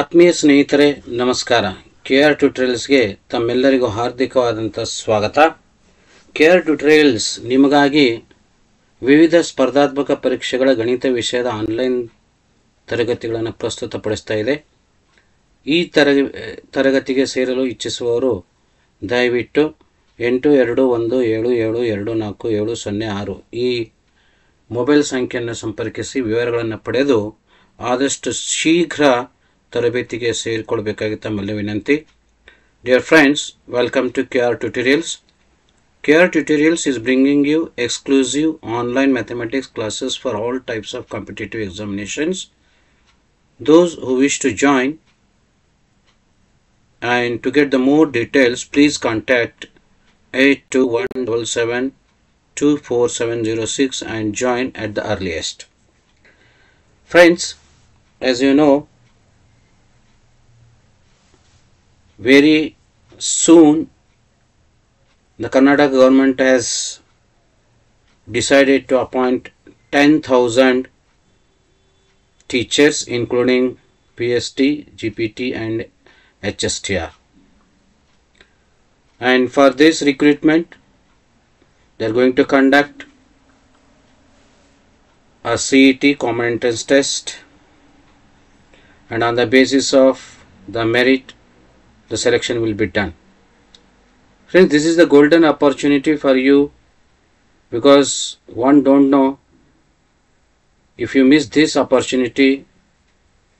ಆತ್ಮೀಯ ಸ್ನೇಹಿತರೆ ನಮಸ್ಕಾರ ಕೆ ಆರ್ ಟ್ಯುಟೋರಿಯಲ್ಸ್ಗೆ ತಮ್ಮೆಲ್ಲರಿಗೂ ಹಾರ್ದಿಕವಾದಂಥ ಸ್ವಾಗತ ಕೆ ಆರ್ ಟ್ಯುಟೋರಿಯಲ್ಸ್ ನಿಮಗಾಗಿ ವಿವಿಧ ಸ್ಪರ್ಧಾತ್ಮಕ ಪರೀಕ್ಷೆಗಳ ಗಣಿತ ವಿಷಯದ ಆನ್ಲೈನ್ ತರಗತಿಗಳನ್ನು ಪ್ರಸ್ತುತಪಡಿಸ್ತಾ ಇದೆ ಈ ತರ ತರಗತಿಗೆ ಸೇರಲು ಇಚ್ಛಿಸುವವರು ದಯವಿಟ್ಟು ಎಂಟು ಎರಡು ಒಂದು ಏಳು ಏಳು ಎರಡು ನಾಲ್ಕು ಏಳು ಸೊನ್ನೆ ಆರು ಈ ಮೊಬೈಲ್ ಸಂಖ್ಯೆಯನ್ನು ಸಂಪರ್ಕಿಸಿ ವಿವರಗಳನ್ನು ಪಡೆದು ಆದಷ್ಟು ಶೀಘ್ರ ತರಬೇತಿಗೆ ಸೇರಿಕೊಳ್ಬೇಕಾಗಿ ತಮ್ಮಲ್ಲಿ ವಿನಂತಿ dear friends welcome to K R tutorials K R tutorials is bringing you exclusive online mathematics classes for all types of competitive examinations those who wish to join and to get the more details please contact 821772470 and join at the earliest friends as you know very soon the Kannada government has decided to appoint 10,000 teachers including PST, GPT and HSTR. And for this recruitment, they are going to conduct a CET common entrance test and on the basis of the merit the selection will be done friends this is the golden opportunity for you because one don't know if you miss this opportunity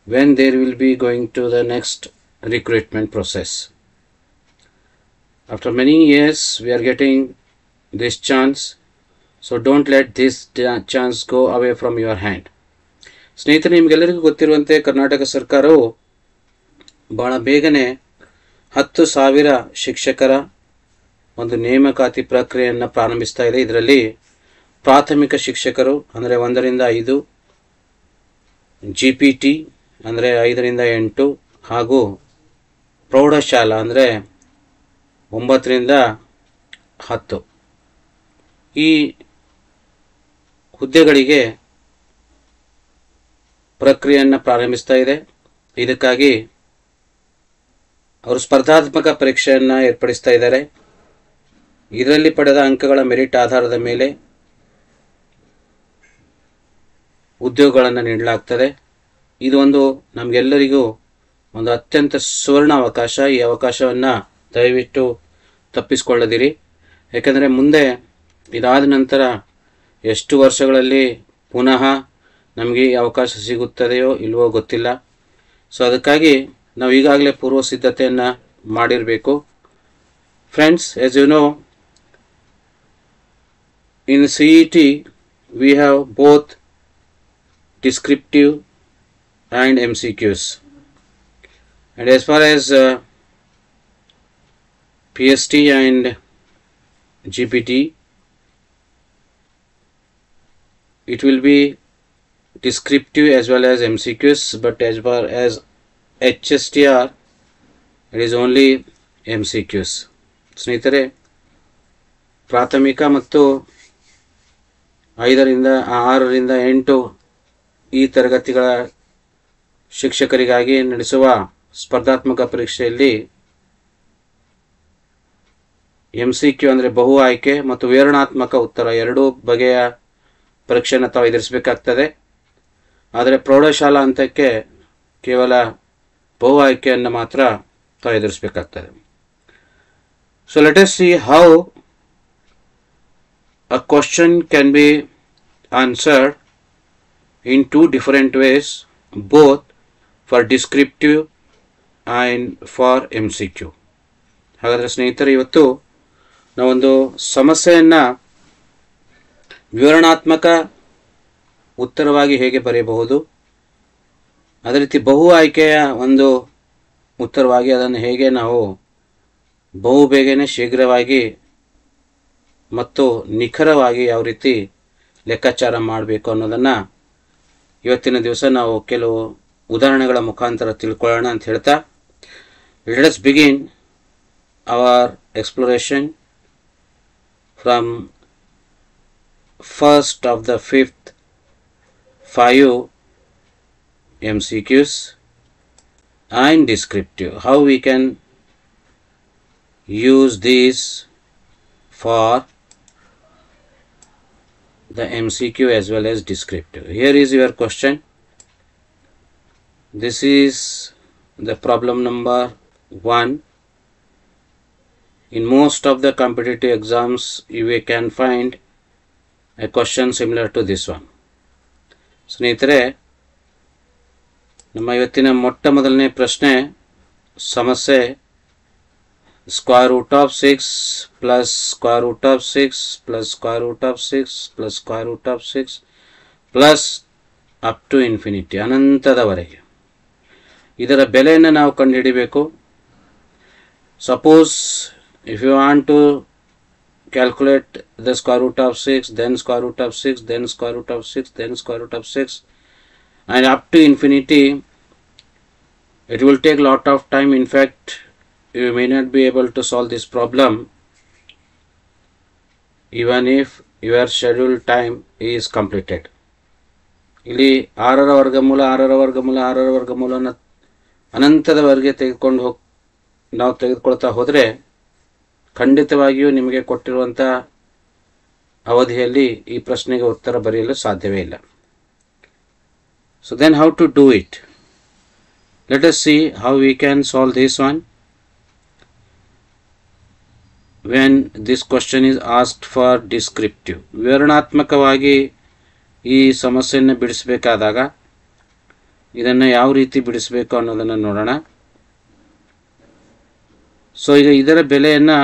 when there will be going to the next recruitment process after many years we are getting this chance don't let this chance go away from your hand. ಸ್ನೇಹಿತರೆ ನಿಮಗೆಲ್ಲರಿಗೂ ಗೊತ್ತಿರುವಂತೆ ಕರ್ನಾಟಕ ಸರ್ಕಾರವು ಭಾಳ ಬೇಗನೆ ಹತ್ತು ಸಾವಿರ ಶಿಕ್ಷಕರ ಒಂದು ನೇಮಕಾತಿ ಪ್ರಕ್ರಿಯೆಯನ್ನು ಪ್ರಾರಂಭಿಸ್ತಾ ಇದೆ ಇದರಲ್ಲಿ ಪ್ರಾಥಮಿಕ ಶಿಕ್ಷಕರು ಅಂದರೆ ಒಂದರಿಂದ ಐದು ಜಿ ಪಿ ಟಿ ಅಂದರೆ ಐದರಿಂದ ಎಂಟು ಹಾಗೂ ಪ್ರೌಢಶಾಲಾ ಅಂದರೆ ಒಂಬತ್ತರಿಂದ ಹತ್ತು ಈ ಹುದ್ದೆಗಳಿಗೆ ಪ್ರಕ್ರಿಯೆಯನ್ನು ಪ್ರಾರಂಭಿಸ್ತಾ ಇದೆ ಇದಕ್ಕಾಗಿ ಅವರು ಸ್ಪರ್ಧಾತ್ಮಕ ಪರೀಕ್ಷೆಯನ್ನು ಏರ್ಪಡಿಸ್ತಾ ಇದ್ದಾರೆ ಇದರಲ್ಲಿ ಪಡೆದ ಅಂಕಗಳ ಮೆರಿಟ್ ಆಧಾರದ ಮೇಲೆ ಉದ್ಯೋಗಗಳನ್ನು ನೀಡಲಾಗ್ತದೆ ಇದು ಒಂದು ನಮಗೆಲ್ಲರಿಗೂ ಒಂದು ಅತ್ಯಂತ ಸುವರ್ಣ ಅವಕಾಶ ಈ ಅವಕಾಶವನ್ನು ದಯವಿಟ್ಟು ತಪ್ಪಿಸಿಕೊಳ್ಳದಿರಿ ಯಾಕೆಂದರೆ ಮುಂದೆ ಇದಾದ ನಂತರ ಎಷ್ಟು ವರ್ಷಗಳಲ್ಲಿ ಪುನಃ ನಮಗೆ ಈ ಅವಕಾಶ ಸಿಗುತ್ತದೆಯೋ ಇಲ್ವೋ ಗೊತ್ತಿಲ್ಲ ಸೊ ಅದಕ್ಕಾಗಿ ನಾವು ಈಗಾಗಲೇ ಪೂರ್ವ ಸಿದ್ಧತೆಯನ್ನು ಮಾಡಿರಬೇಕು friends as you know in C E T we have both descriptive and M C Qs and as far as P S T and G P T it will be descriptive as well as MCQs but as far as H S T R it is only is C Qs ಸ್ನೇಹಿತರೆ ಪ್ರಾಥಮಿಕ ಮತ್ತು ಐದರಿಂದ ಆರರಿಂದ ಎಂಟು ಈ ತರಗತಿಗಳ ಶಿಕ್ಷಕರಿಗಾಗಿ ನಡೆಸುವ ಸ್ಪರ್ಧಾತ್ಮಕ ಪರೀಕ್ಷೆಯಲ್ಲಿ ಎಮ್ ಸಿ ಕ್ಯೂ ಅಂದರೆ ಬಹು ಆಯ್ಕೆ ಮತ್ತು ವಿವರಣಾತ್ಮಕ ಉತ್ತರ ಎರಡೂ ಬಗೆಯ ಪರೀಕ್ಷೆಯನ್ನು ತಾವು ಎದುರಿಸಬೇಕಾಗ್ತದೆ ಆದರೆ ಪ್ರೌಢಶಾಲಾ ಹಂತಕ್ಕೆ ಕೇವಲ ಬಹು ಆಯ್ಕೆಯನ್ನು ಮಾತ್ರ ತಾವು ಎದುರಿಸಬೇಕಾಗ್ತದೆ so let us see how a question can be answered in two different ways both for descriptive and for M C Q ಹಾಗಾದರೆ ಸ್ನೇಹಿತರೆ ಇವತ್ತು ನಾವೊಂದು ಸಮಸ್ಯೆಯನ್ನು ವಿವರಣಾತ್ಮಕ ಉತ್ತರವಾಗಿ ಹೇಗೆ ಬರೆಯಬಹುದು ಅದೇ ರೀತಿ ಬಹು ಆಯ್ಕೆಯ ಒಂದು ಉತ್ತರವಾಗಿ ಅದನ್ನು ಹೇಗೆ ನಾವು ಬಹು ಬೇಗನೆ ಶೀಘ್ರವಾಗಿ ಮತ್ತು ನಿಖರವಾಗಿ ಯಾವ ರೀತಿ ಲೆಕ್ಕಾಚಾರ ಮಾಡಬೇಕು ಅನ್ನೋದನ್ನು ಇವತ್ತಿನ ದಿವಸ ನಾವು ಕೆಲವು ಉದಾಹರಣೆಗಳ ಮುಖಾಂತರ ತಿಳ್ಕೊಳ್ಳೋಣ ಅಂತ ಹೇಳ್ತಾ let's begin our exploration from first of the fifth five MCQs and descriptive. How we can use these for the MCQ as well as descriptive. Here is your question. This is the problem number 1. In most of the competitive exams, you can find a question similar to this one. ಸ್ನೇಹಿತರೆ ನಮ್ಮ ಇವತ್ತಿನ ಮೊಟ್ಟ ಮೊದಲನೇ ಪ್ರಶ್ನೆ ಸಮಸ್ಯೆ square root of six plus square root of six plus square root of six plus square root of six plus up to infinity ಅನಂತದವರೆಗೆ ಇದರ ಬೆಲೆಯನ್ನು ನಾವು ಕಂಡುಹಿಡಿಬೇಕು suppose if you want to calculate the square root of six then square root of six then square root of six then square root of six and up to infinity it will take lot of time in fact you may not be able to solve this problem even if your scheduled time is completed ಇಲ್ಲಿ ಆರರ ವರ್ಗಮೂಲ ಆರರ ವರ್ಗಮೂಲ ಆರರ ವರ್ಗಮೂಲನ ಅನಂತದವರೆಗೆ ತೆಗೆದುಕೊಂಡು ಹೋಗಿ ನಾವು ತೆಗೆದುಕೊಳ್ತಾ ಹೋದರೆ ಖಂಡಿತವಾಗಿಯೂ ನಿಮಗೆ ಕೊಟ್ಟಿರುವಂಥ ಅವಧಿಯಲ್ಲಿ ಈ ಪ್ರಶ್ನೆಗೆ ಉತ್ತರ ಬರೆಯಲು ಸಾಧ್ಯವೇ ಇಲ್ಲ So then how to do it? Let us see how we can solve this one. When this question is asked for descriptive. ವಿವರಣಾತ್ಮಕವಾಗಿ ಈ ಸಮಸ್ಯೆಯನ್ನು ಬಿಡಿಸಬೇಕಾದಾಗ ಇದನ್ನು ಯಾವ ರೀತಿ ಬಿಡಿಸಬೇಕು ಅನ್ನೋದನ್ನು ನೋಡೋಣ ಸೊ ಈಗ ಇದರ ಬೆಲೆಯನ್ನು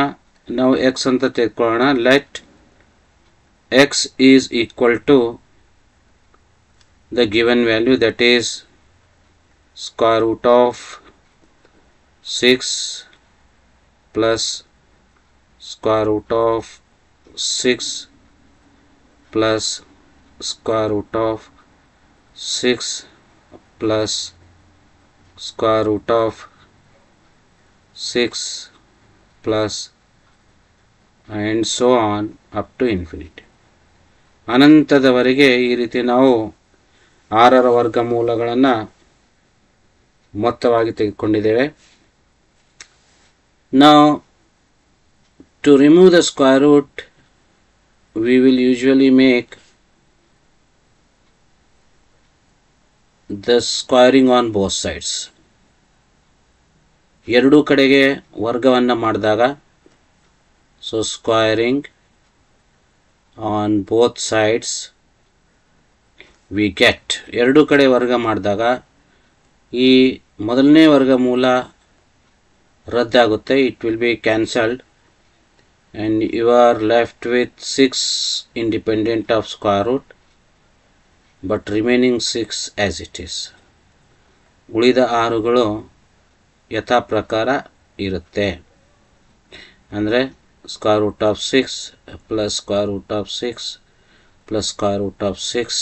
ನಾವು ಎಕ್ಸ್ ಅಂತ ತೆಗೆದುಕೊಳ್ಳೋಣ let x is equal to the given value that is square root of 6 plus square root of 6 plus square root of 6 plus square root of 6 plus and so on up to infinity ಅನಂತದವರೆಗೆ ಈ ಆರರ ವರ್ಗ ಮೂಲಗಳನ್ನು ಮೊತ್ತವಾಗಿ ತೆಗೆದುಕೊಂಡಿದ್ದೇವೆ ನಾವು to remove the square root we will usually make the squaring on both sides ಎರಡೂ ಕಡೆಗೆ ವರ್ಗವನ್ನು ಮಾಡಿದಾಗ so squaring on both sides we get ಎರಡೂ ಕಡೆ ವರ್ಗ ಮಾಡಿದಾಗ ಈ ಮೊದಲನೇ ವರ್ಗ ಮೂಲ ರದ್ದಾಗುತ್ತೆ it will be cancelled and you are left with six independent of square root but remaining six as it is ಉಳಿದ ಆರುಗಳು ಯಥಾ ಪ್ರಕಾರ ಇರುತ್ತೆ ಅಂದರೆ square root of six plus square root of six plus square root of six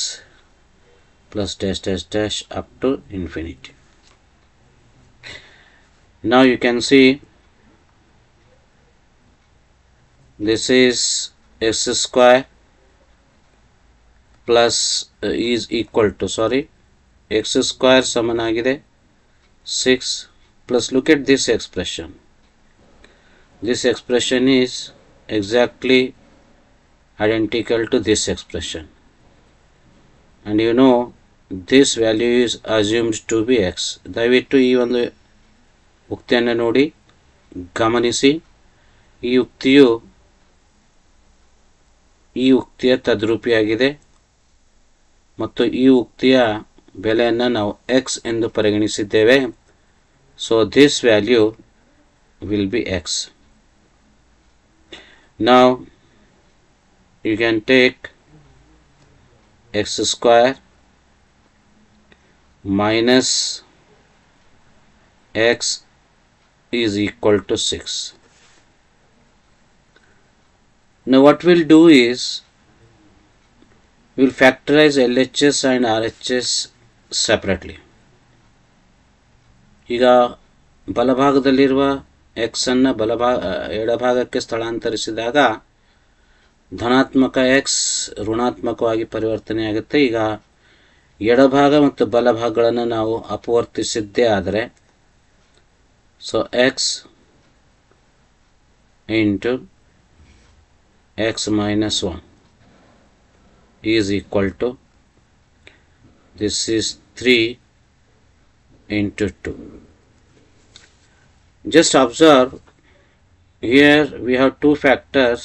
plus dash dash dash up to infinity now you can see this is x square plus uh, is equal to sorry x square nagire 6 plus look at this expression this expression is exactly identical to this expression and you know this value is assumed to be x ದಯವಿಟ್ಟು ಈ ಒಂದು ಉಕ್ತಿಯನ್ನು ನೋಡಿ ಗಮನಿಸಿ ಈ ಉಕ್ತಿಯು ಈ ಉಕ್ತಿಯ ತದ್ರೂಪಿಯಾಗಿದೆ ಮತ್ತು ಈ ಉಕ್ತಿಯ ಬೆಲೆಯನ್ನು ನಾವು ಎಕ್ಸ್ ಎಂದು ಪರಿಗಣಿಸಿದ್ದೇವೆ so this value will be x ನಾವು you can take x square minus x is what will 6. Now what we'll do is we'll factorize LHS and RHS separately. ಈಗ ಬಲಭಾಗದಲ್ಲಿರುವ ಎಕ್ಸನ್ನು ಅನ್ನು ಬಲಭಾಗ ಎಡಭಾಗಕ್ಕೆ ಸ್ಥಳಾಂತರಿಸಿದಾಗ ಧನಾತ್ಮಕ ಎಕ್ಸ್ ಋಣಾತ್ಮಕವಾಗಿ ಪರಿವರ್ತನೆಯಾಗುತ್ತೆ ಈಗ ಎಡಭಾಗ ಮತ್ತು ಬಲಭಾಗಗಳನ್ನು ನಾವು ಅಪವರ್ತಿಸಿದ್ದೇ ಆದರೆ so x into x minus one is equal to this is three into two just observe here we have two factors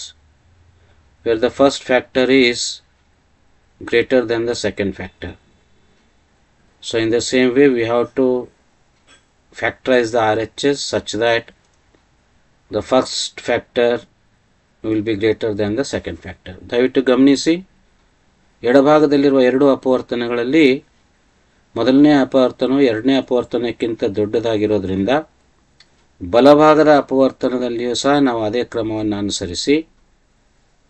where the first factor is greater than the second factor So in the same way we have to factorize the RHS such that the first factor will be greater than the second factor ದಯವಿಟ್ಟು ಗಮನಿಸಿ ಎಡಭಾಗದಲ್ಲಿರುವ ಎರಡು ಅಪವರ್ತನಗಳಲ್ಲಿ ಮೊದಲನೇ ಅಪವರ್ತನವು ಎರಡನೇ ಅಪವರ್ತನಕ್ಕಿಂತ ದೊಡ್ಡದಾಗಿರೋದ್ರಿಂದ ಬಲಭಾಗದ ಅಪವರ್ತನದಲ್ಲಿಯೂ ಸಹ ನಾವು ಅದೇ ಕ್ರಮವನ್ನು ಅನುಸರಿಸಿ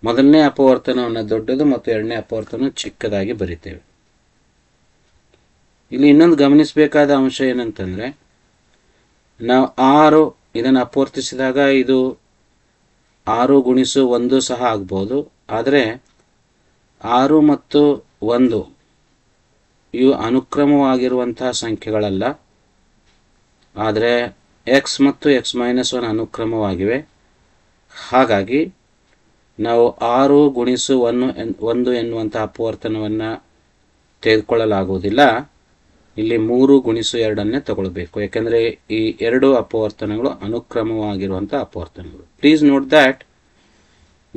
ಮೊದಲನೇ ಅಪವರ್ತನವನ್ನು ದೊಡ್ಡದು ಮತ್ತು ಎರಡನೇ ಅಪವರ್ತನ ಚಿಕ್ಕದಾಗಿ ಬರಿತೇವೆ ಇಲ್ಲಿ ಇನ್ನೊಂದು ಗಮನಿಸಬೇಕಾದ ಅಂಶ ಏನಂತಂದರೆ ನಾವು ಆರು ಇದನ್ನು ಅಪವರ್ತಿಸಿದಾಗ ಇದು ಆರು ಗುಣಿಸು ಒಂದು ಸಹ ಆಗ್ಬೋದು ಆದರೆ ಆರು ಮತ್ತು ಒಂದು ಇವು ಅನುಕ್ರಮವಾಗಿರುವಂತಹ ಸಂಖ್ಯೆಗಳಲ್ಲ ಆದರೆ ಎಕ್ಸ್ ಮತ್ತು ಎಕ್ಸ್ ಮೈನಸ್ ಒನ್ ಅನುಕ್ರಮವಾಗಿವೆ ಹಾಗಾಗಿ ನಾವು ಆರು ಗುಣಿಸು ಒನ್ನು ಎನ್ ಒಂದು ಎನ್ನುವಂಥ ಅಪವರ್ತನವನ್ನು ತೆಗೆದುಕೊಳ್ಳಲಾಗುವುದಿಲ್ಲ ಇಲ್ಲಿ ಮೂರು ಗುಣಿಸು ಎರಡನ್ನೇ ತಗೊಳ್ಬೇಕು ಯಾಕೆಂದರೆ ಈ ಎರಡು ಅಪವರ್ತನಗಳು ಅನುಕ್ರಮವಾಗಿರುವಂಥ ಅಪವರ್ತನಗಳು please note that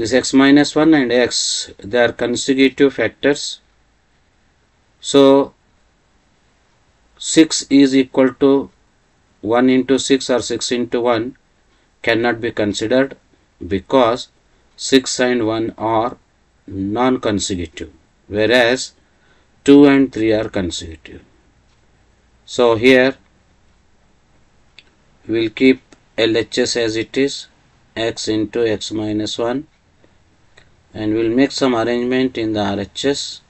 this x minus one and x they are consecutive factors so six is equal to one into six or six into one cannot be considered because six and one are non consecutive whereas two and three are consecutive so here we'll keep LHS as it is x into x minus 1 and we'll make some arrangement in the RHS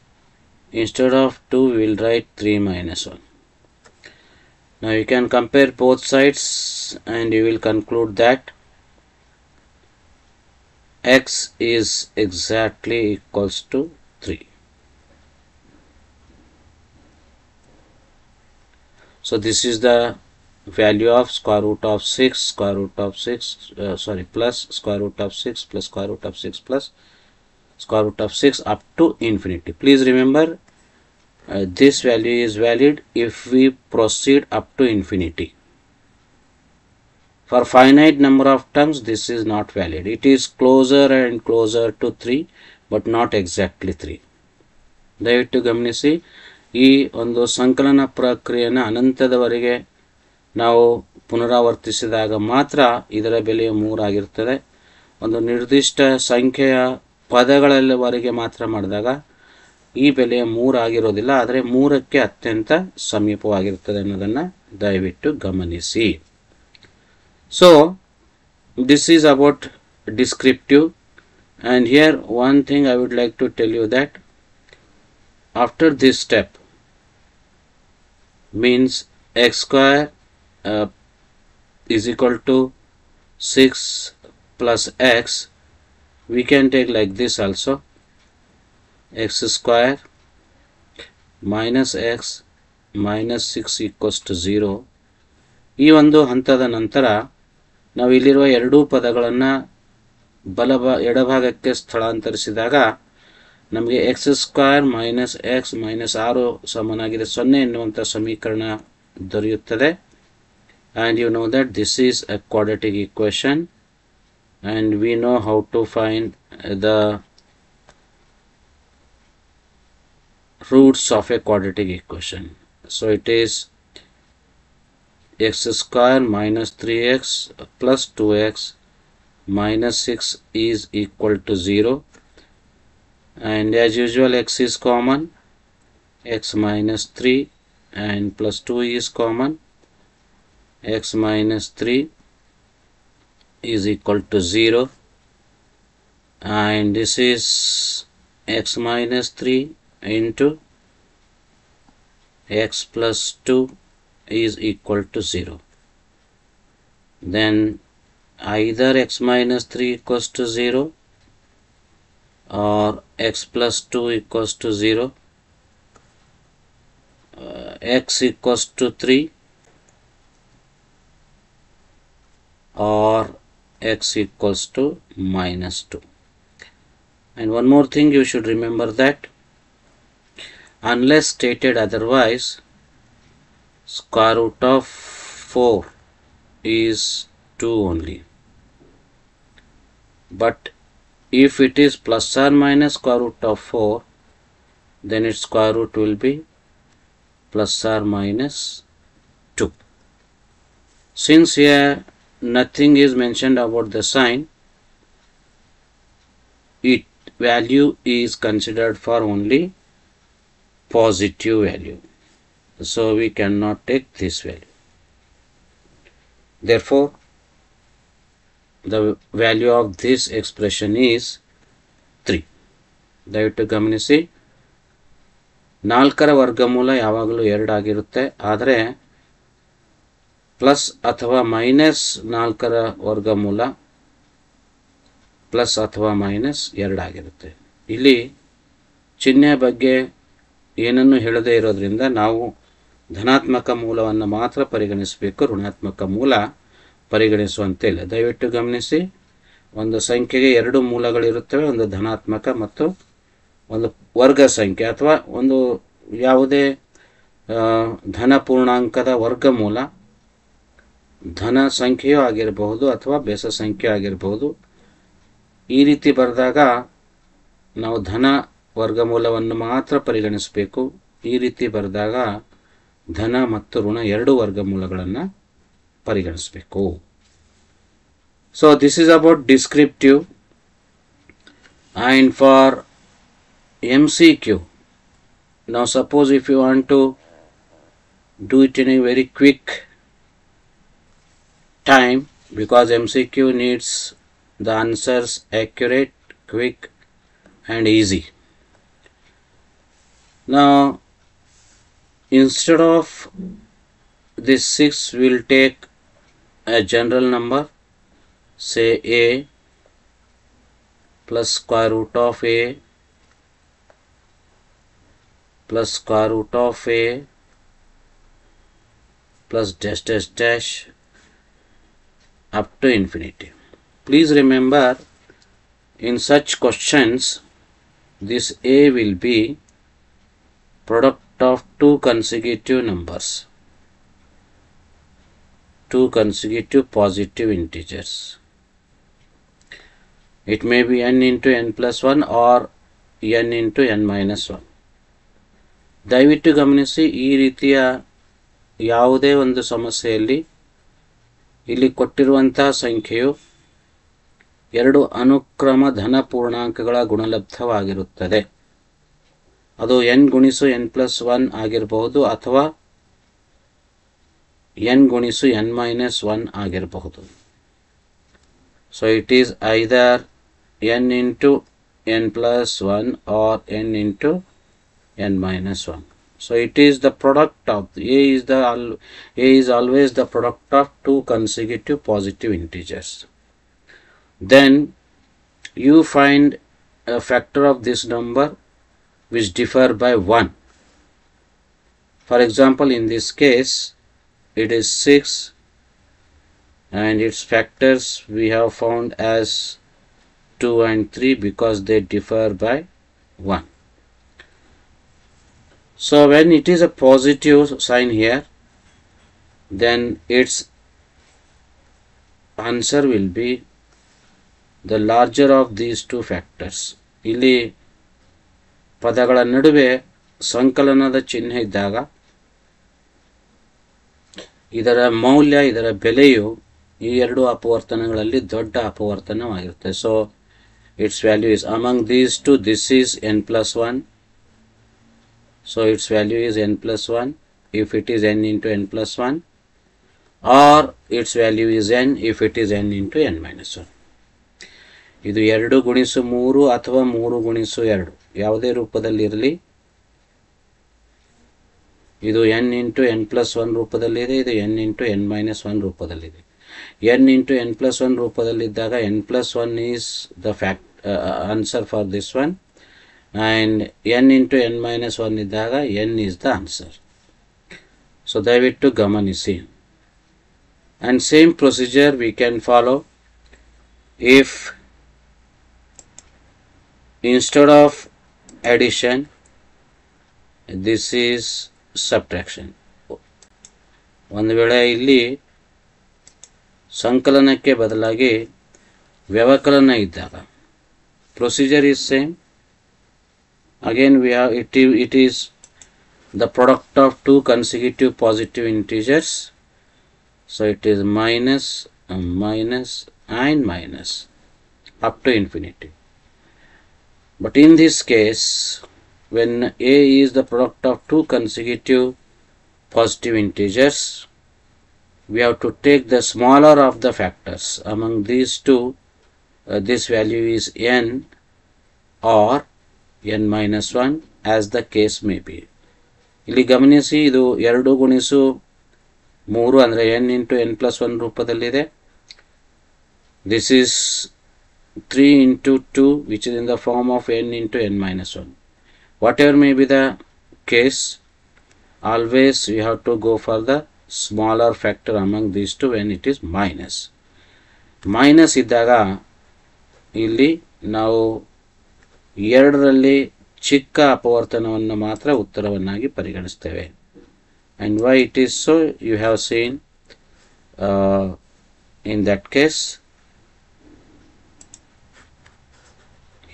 instead of 2 we'll write 3 minus 1 now you can compare both sides and you will conclude that x is exactly equals to 3 so this is the value of square root of 6 square root of 6 uh, sorry plus square root of 6 plus square root of 6 plus square root of 6 up to infinity please remember uh, this value is valid if we proceed up to infinity for finite number of terms this is not valid it is closer and closer to 3 but not exactly 3 ದಯವಿಟ್ಟು see? ಈ ಒಂದು ಸಂಕಲನ ಪ್ರಕ್ರಿಯೆಯನ್ನು ಅನಂತದವರೆಗೆ ನಾವು ಪುನರಾವರ್ತಿಸಿದಾಗ ಮಾತ್ರ ಇದರ ಬೆಲೆ ಮೂರಾಗಿರ್ತದೆ ಒಂದು ನಿರ್ದಿಷ್ಟ ಸಂಖ್ಯೆಯ ಪದಗಳಲ್ಲಿವರೆಗೆ ಮಾತ್ರ ಮಾಡಿದಾಗ ಈ ಬೆಲೆ ಮೂರಾಗಿರೋದಿಲ್ಲ ಆದರೆ ಮೂರಕ್ಕೆ ಅತ್ಯಂತ ಸಮೀಪವಾಗಿರ್ತದೆ ಅನ್ನೋದನ್ನು ದಯವಿಟ್ಟು ಗಮನಿಸಿ so this is about descriptive and here one thing I would like to tell you that after this step means x square uh, is equal to 6 plus x we can take like this also x square minus x minus six equals to zero ಈ ಒಂದು ಹಂತದ ನಂತರ ನಾವು ಇಲ್ಲಿರುವ ಎರಡೂ ಪದಗಳನ್ನು ಬಲ ಬ ಎಡಭಾಗಕ್ಕೆ ಸ್ಥಳಾಂತರಿಸಿದಾಗ നമ്മുക്ക് x square minus x minus r = 0 എന്നുള്ളവന്ത സമീകരണം ദർയ്യത്തതെ and you know that these is a quadratic equation and we know how to find the roots of a quadratic equation so it is x square minus 3x + 2x minus 6 is equal to 0 and as usual x is common x minus 3 and plus 2 is common x minus 3 is equal to 0 and this is x minus 3 into x plus 2 is equal to 0 then either x minus 3 equals to 0 or x plus 2 equals to 0 uh, x equals to 3 or x equals to minus 2 and one more thing you should remember that unless stated otherwise square root of 4 is 2 only but if it is plus or minus square root of 4 then its square root will be plus or minus 2 since here nothing is mentioned about the sign it value is considered for only positive value so we cannot take this value therefore the value of this expression is 3 ದಯವಿಟ್ಟು ಗಮನಿಸಿ ನಾಲ್ಕರ ವರ್ಗಮೂಲ ಯಾವಾಗಲೂ ಎರಡಾಗಿರುತ್ತೆ ಆದರೆ plus ಅಥವಾ minus ನಾಲ್ಕರ ವರ್ಗಮೂಲ plus ಅಥವಾ ಮೈನಸ್ ಎರಡಾಗಿರುತ್ತೆ ಇಲ್ಲಿ ಚಿಹ್ನೆ ಬಗ್ಗೆ ಏನನ್ನು ಹೇಳದೇ ಇರೋದ್ರಿಂದ ನಾವು ಧನಾತ್ಮಕ ಮೂಲವನ್ನು ಮಾತ್ರ ಪರಿಗಣಿಸಬೇಕು ಋಣಾತ್ಮಕ ಮೂಲ ಇಲ್ಲ ದಯವಿಟ್ಟು ಗಮನಿಸಿ ಒಂದು ಸಂಖ್ಯೆಗೆ ಎರಡು ಮೂಲಗಳಿರುತ್ತವೆ ಒಂದು ಧನಾತ್ಮಕ ಮತ್ತು ಒಂದು ವರ್ಗ ಸಂಖ್ಯೆ ಅಥವಾ ಒಂದು ಯಾವುದೇ ಧನ ಪೂರ್ಣಾಂಕದ ವರ್ಗಮೂಲ ಧನ ಸಂಖ್ಯೆಯೂ ಆಗಿರಬಹುದು ಅಥವಾ ಬೇಸ ಸಂಖ್ಯೆ ಆಗಿರಬಹುದು ಈ ರೀತಿ ಬರೆದಾಗ ನಾವು ಧನ ವರ್ಗಮೂಲವನ್ನು ಮಾತ್ರ ಪರಿಗಣಿಸಬೇಕು ಈ ರೀತಿ ಬರೆದಾಗ ಧನ ಮತ್ತು ಋಣ ಎರಡು ವರ್ಗಮೂಲಗಳನ್ನು ಪರಿಗಣಿಸಬೇಕು so this is about descriptive and for M C Q ನಾವು suppose if you do it in a very quick time because MCQ needs the answers accurate, quick and easy. Now instead of this 6 we will take a general number say a plus square root of a plus square root of a plus dash dash dash up to infinity please remember in such questions this a will be product of two consecutive numbers two consecutive positive integers. It may be n into n plus 1 or n into n minus one ದಯವಿಟ್ಟು ಗಮನಿಸಿ ಈ ರೀತಿಯ ಯಾವುದೇ ಒಂದು ಸಮಸ್ಯೆಯಲ್ಲಿ ಇಲ್ಲಿ ಕೊಟ್ಟಿರುವಂತಹ ಸಂಖ್ಯೆಯು ಎರಡು ಅನುಕ್ರಮ ಧನ ಪೂರ್ಣಾಂಕಗಳ ಗುಣಲಬ್ಧವಾಗಿರುತ್ತದೆ ಅದು ಎನ್ ಗುಣಿಸು ಎನ್ ಪ್ಲಸ್ ಒನ್ ಆಗಿರಬಹುದು ಅಥವಾ n ಗುಣಿಸು n ಮೈನಸ್ ಒನ್ ಆಗಿರಬಹುದು so it is either n into n plus one or n into n minus one so it is the product of a is the all a is always the product of two consecutive positive integers then you find a factor of this number which differ by 1. For example, in this case, it is 6 and its factors we have found as 2 and 3 because they differ by 1. So when it is a positive sign here then its answer will be the larger of these two factors. ಇಲ್ಲಿ ಪದಗಳ ನಡುವೆ ಸಂಕಲನದ ಚಿಹ್ನೆ daga. ಇದರ ಮೌಲ್ಯ ಇದರ ಬೆಲೆಯು ಈ ಎರಡು ಅಪವರ್ತನಗಳಲ್ಲಿ ದೊಡ್ಡ ಅಪವರ್ತನವಾಗಿರುತ್ತೆ so its value is among these two this is n plus one so its value is n plus one if it is n into n plus one or its value is n if it is n into n minus one ಇದು ಎರಡು ಗುಣಿಸು ಮೂರು ಅಥವಾ ಮೂರು ಗುಣಿಸು ಎರಡು ಯಾವುದೇ ರೂಪದಲ್ಲಿರಲಿ ಇದು n into n plus one ರೂಪದಲ್ಲಿದೆ ಇದು n into n minus one ರೂಪದಲ್ಲಿದೆ n into n plus one ರೂಪದಲ್ಲಿದ್ದಾಗ n plus one is the fact answer for this one and n into n minus one ಇದ್ದಾಗ n is the answer so ದಯವಿಟ್ಟು ಗಮನಿಸಿ and same procedure we can follow if instead of addition this is subtraction वे संकलन के बदल व्यवकलन procedure is same again we हव it it is the product of two consecutive positive integers so it is minus minus and minus up to infinity but in this case when a is the product of two consecutive positive integers we have to take the smaller of the factors among these two uh, this value is n or n minus 1 as the case may be ಇಲ್ಲಿ ಗಮನಿಸಿ ಇದು ಎರಡು ಗುಣಿಸು ಮೂರು ಅಂದರೆ n into n plus one ರೂಪದಲ್ಲಿದೆ this is three into two which in the form of n into n minus one whatever may be the case always we have to go for the smaller factor among these two when it is minus minus idaga illi now erdralli chikka apavartanavannu matra uttaravannagi pariganisteve and why it is so you have seen uh, in that case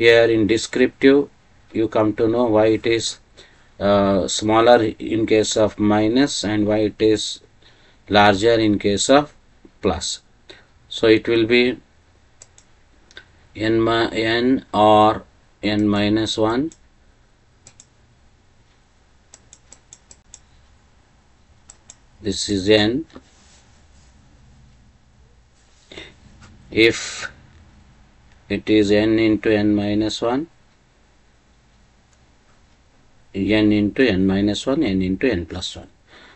here in descriptive you come to know why it is uh, smaller in case of minus and why it is larger in case of plus so it will be n, n or n minus 1 this is n if it is n into n minus 1 n into n minus 1 n into n plus 1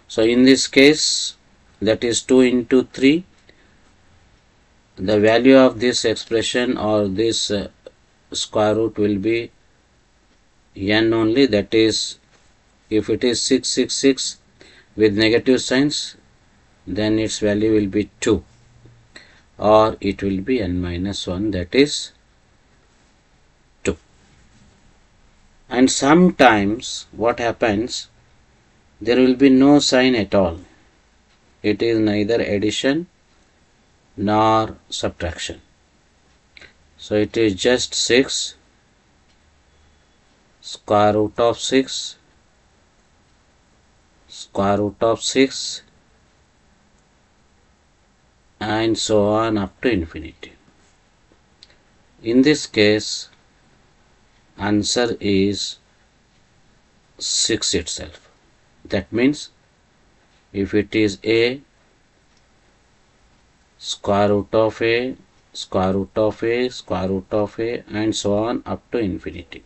so in this case that is 2 into 3 the value of this expression or this uh, square root will be n only that is if it is 666 with negative signs then its value will be 2 or it will be n minus 1 that is and sometimes what happens there will be no sign at all it is neither addition nor subtraction so it is just 6 square root of 6 square root of 6 and so on up to infinity in this case answer is 6 itself that means if it is a square root of a square root of a square root of a and so on up to infinity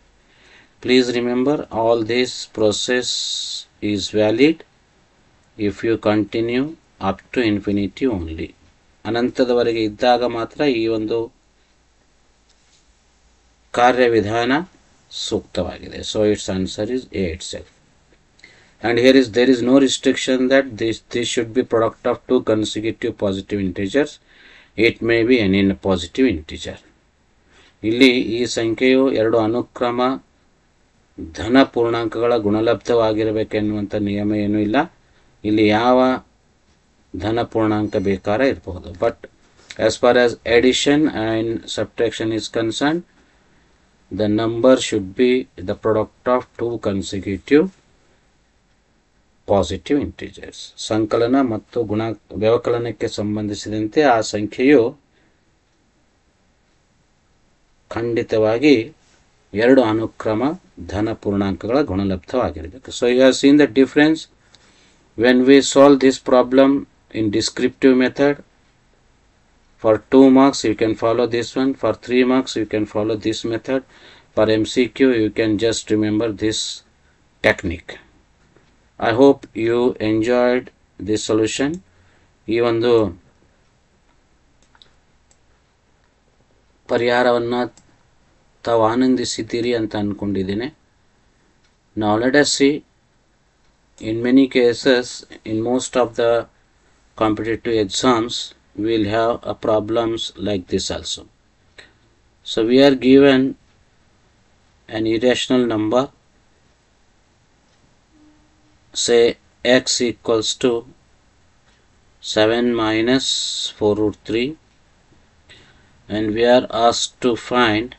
please remember all this process is valid if you continue to infinity only. Only ಅನಂತದವರೆಗೆ ಇದ್ದಾಗ ಮಾತ್ರ ಈ ಒಂದು ಕಾರ್ಯವಿಧಾನ ಸೂಕ್ತವಾಗಿದೆ so its answer is a itself here is there is no restriction that this this should be product of two consecutive positive integers it may be n in positive integer ಇಲ್ಲಿ ಈ ಸಂಖ್ಯೆಯು ಎರಡು ಅನುಕ್ರಮ ಧನ ಪೂರ್ಣಾಂಕಗಳ ಗುಣಲಬ್ಧವಾಗಿರಬೇಕೆನ್ನುವಂಥ ನಿಯಮ ಏನೂ ಇಲ್ಲ ಇಲ್ಲಿ ಯಾವ ಧನ ಪೂರ್ಣಾಂಕ ಬೇಕಾರ ಇರಬಹುದು but as far as addition and subtraction is concern the number should be the product of two consecutive positive integers ಸಂಕಲನ ಮತ್ತು ಗುಣ ವ್ಯವಕಲನಕ್ಕೆ ಸಂಬಂಧಿಸಿದಂತೆ ಆ ಸಂಖ್ಯೆಯು ಖಂಡಿತವಾಗಿ ಎರಡು ಅನುಕ್ರಮ ಧನ ಪೂರ್ಣಾಂಕಗಳ ಗುಣಲಬ್ಧವಾಗಿರಬೇಕು so you have seen the difference when we solve this problem in descriptive method for 2 marks you can follow this one for 3 marks you can follow this method for mcq you can just remember this technique i hope you enjoyed this solution even though ಪರಿಹಾರವನ್ನು ತಾವು ಆನಂದಿಸಿದ್ದೀರಿ ಅಂತ ಅಂದ್ಕೊಂಡಿದ್ದೇನೆ ನಾವು let us see in many cases in most of the competitive exams will have a problems like this also so we are given an irrational number say x equals to 7 minus 4 root 3 and we are asked to find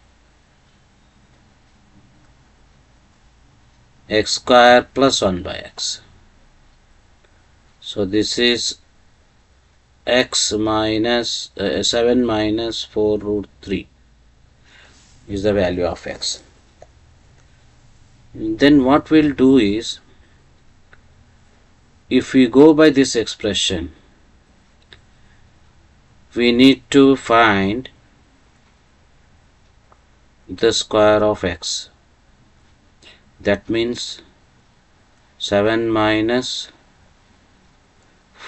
x square plus 1 by x so this is x minus uh, 7 minus 4 root 3 is the value of x then what we'll do is if we go by this expression we need to find the square of x that means 7 minus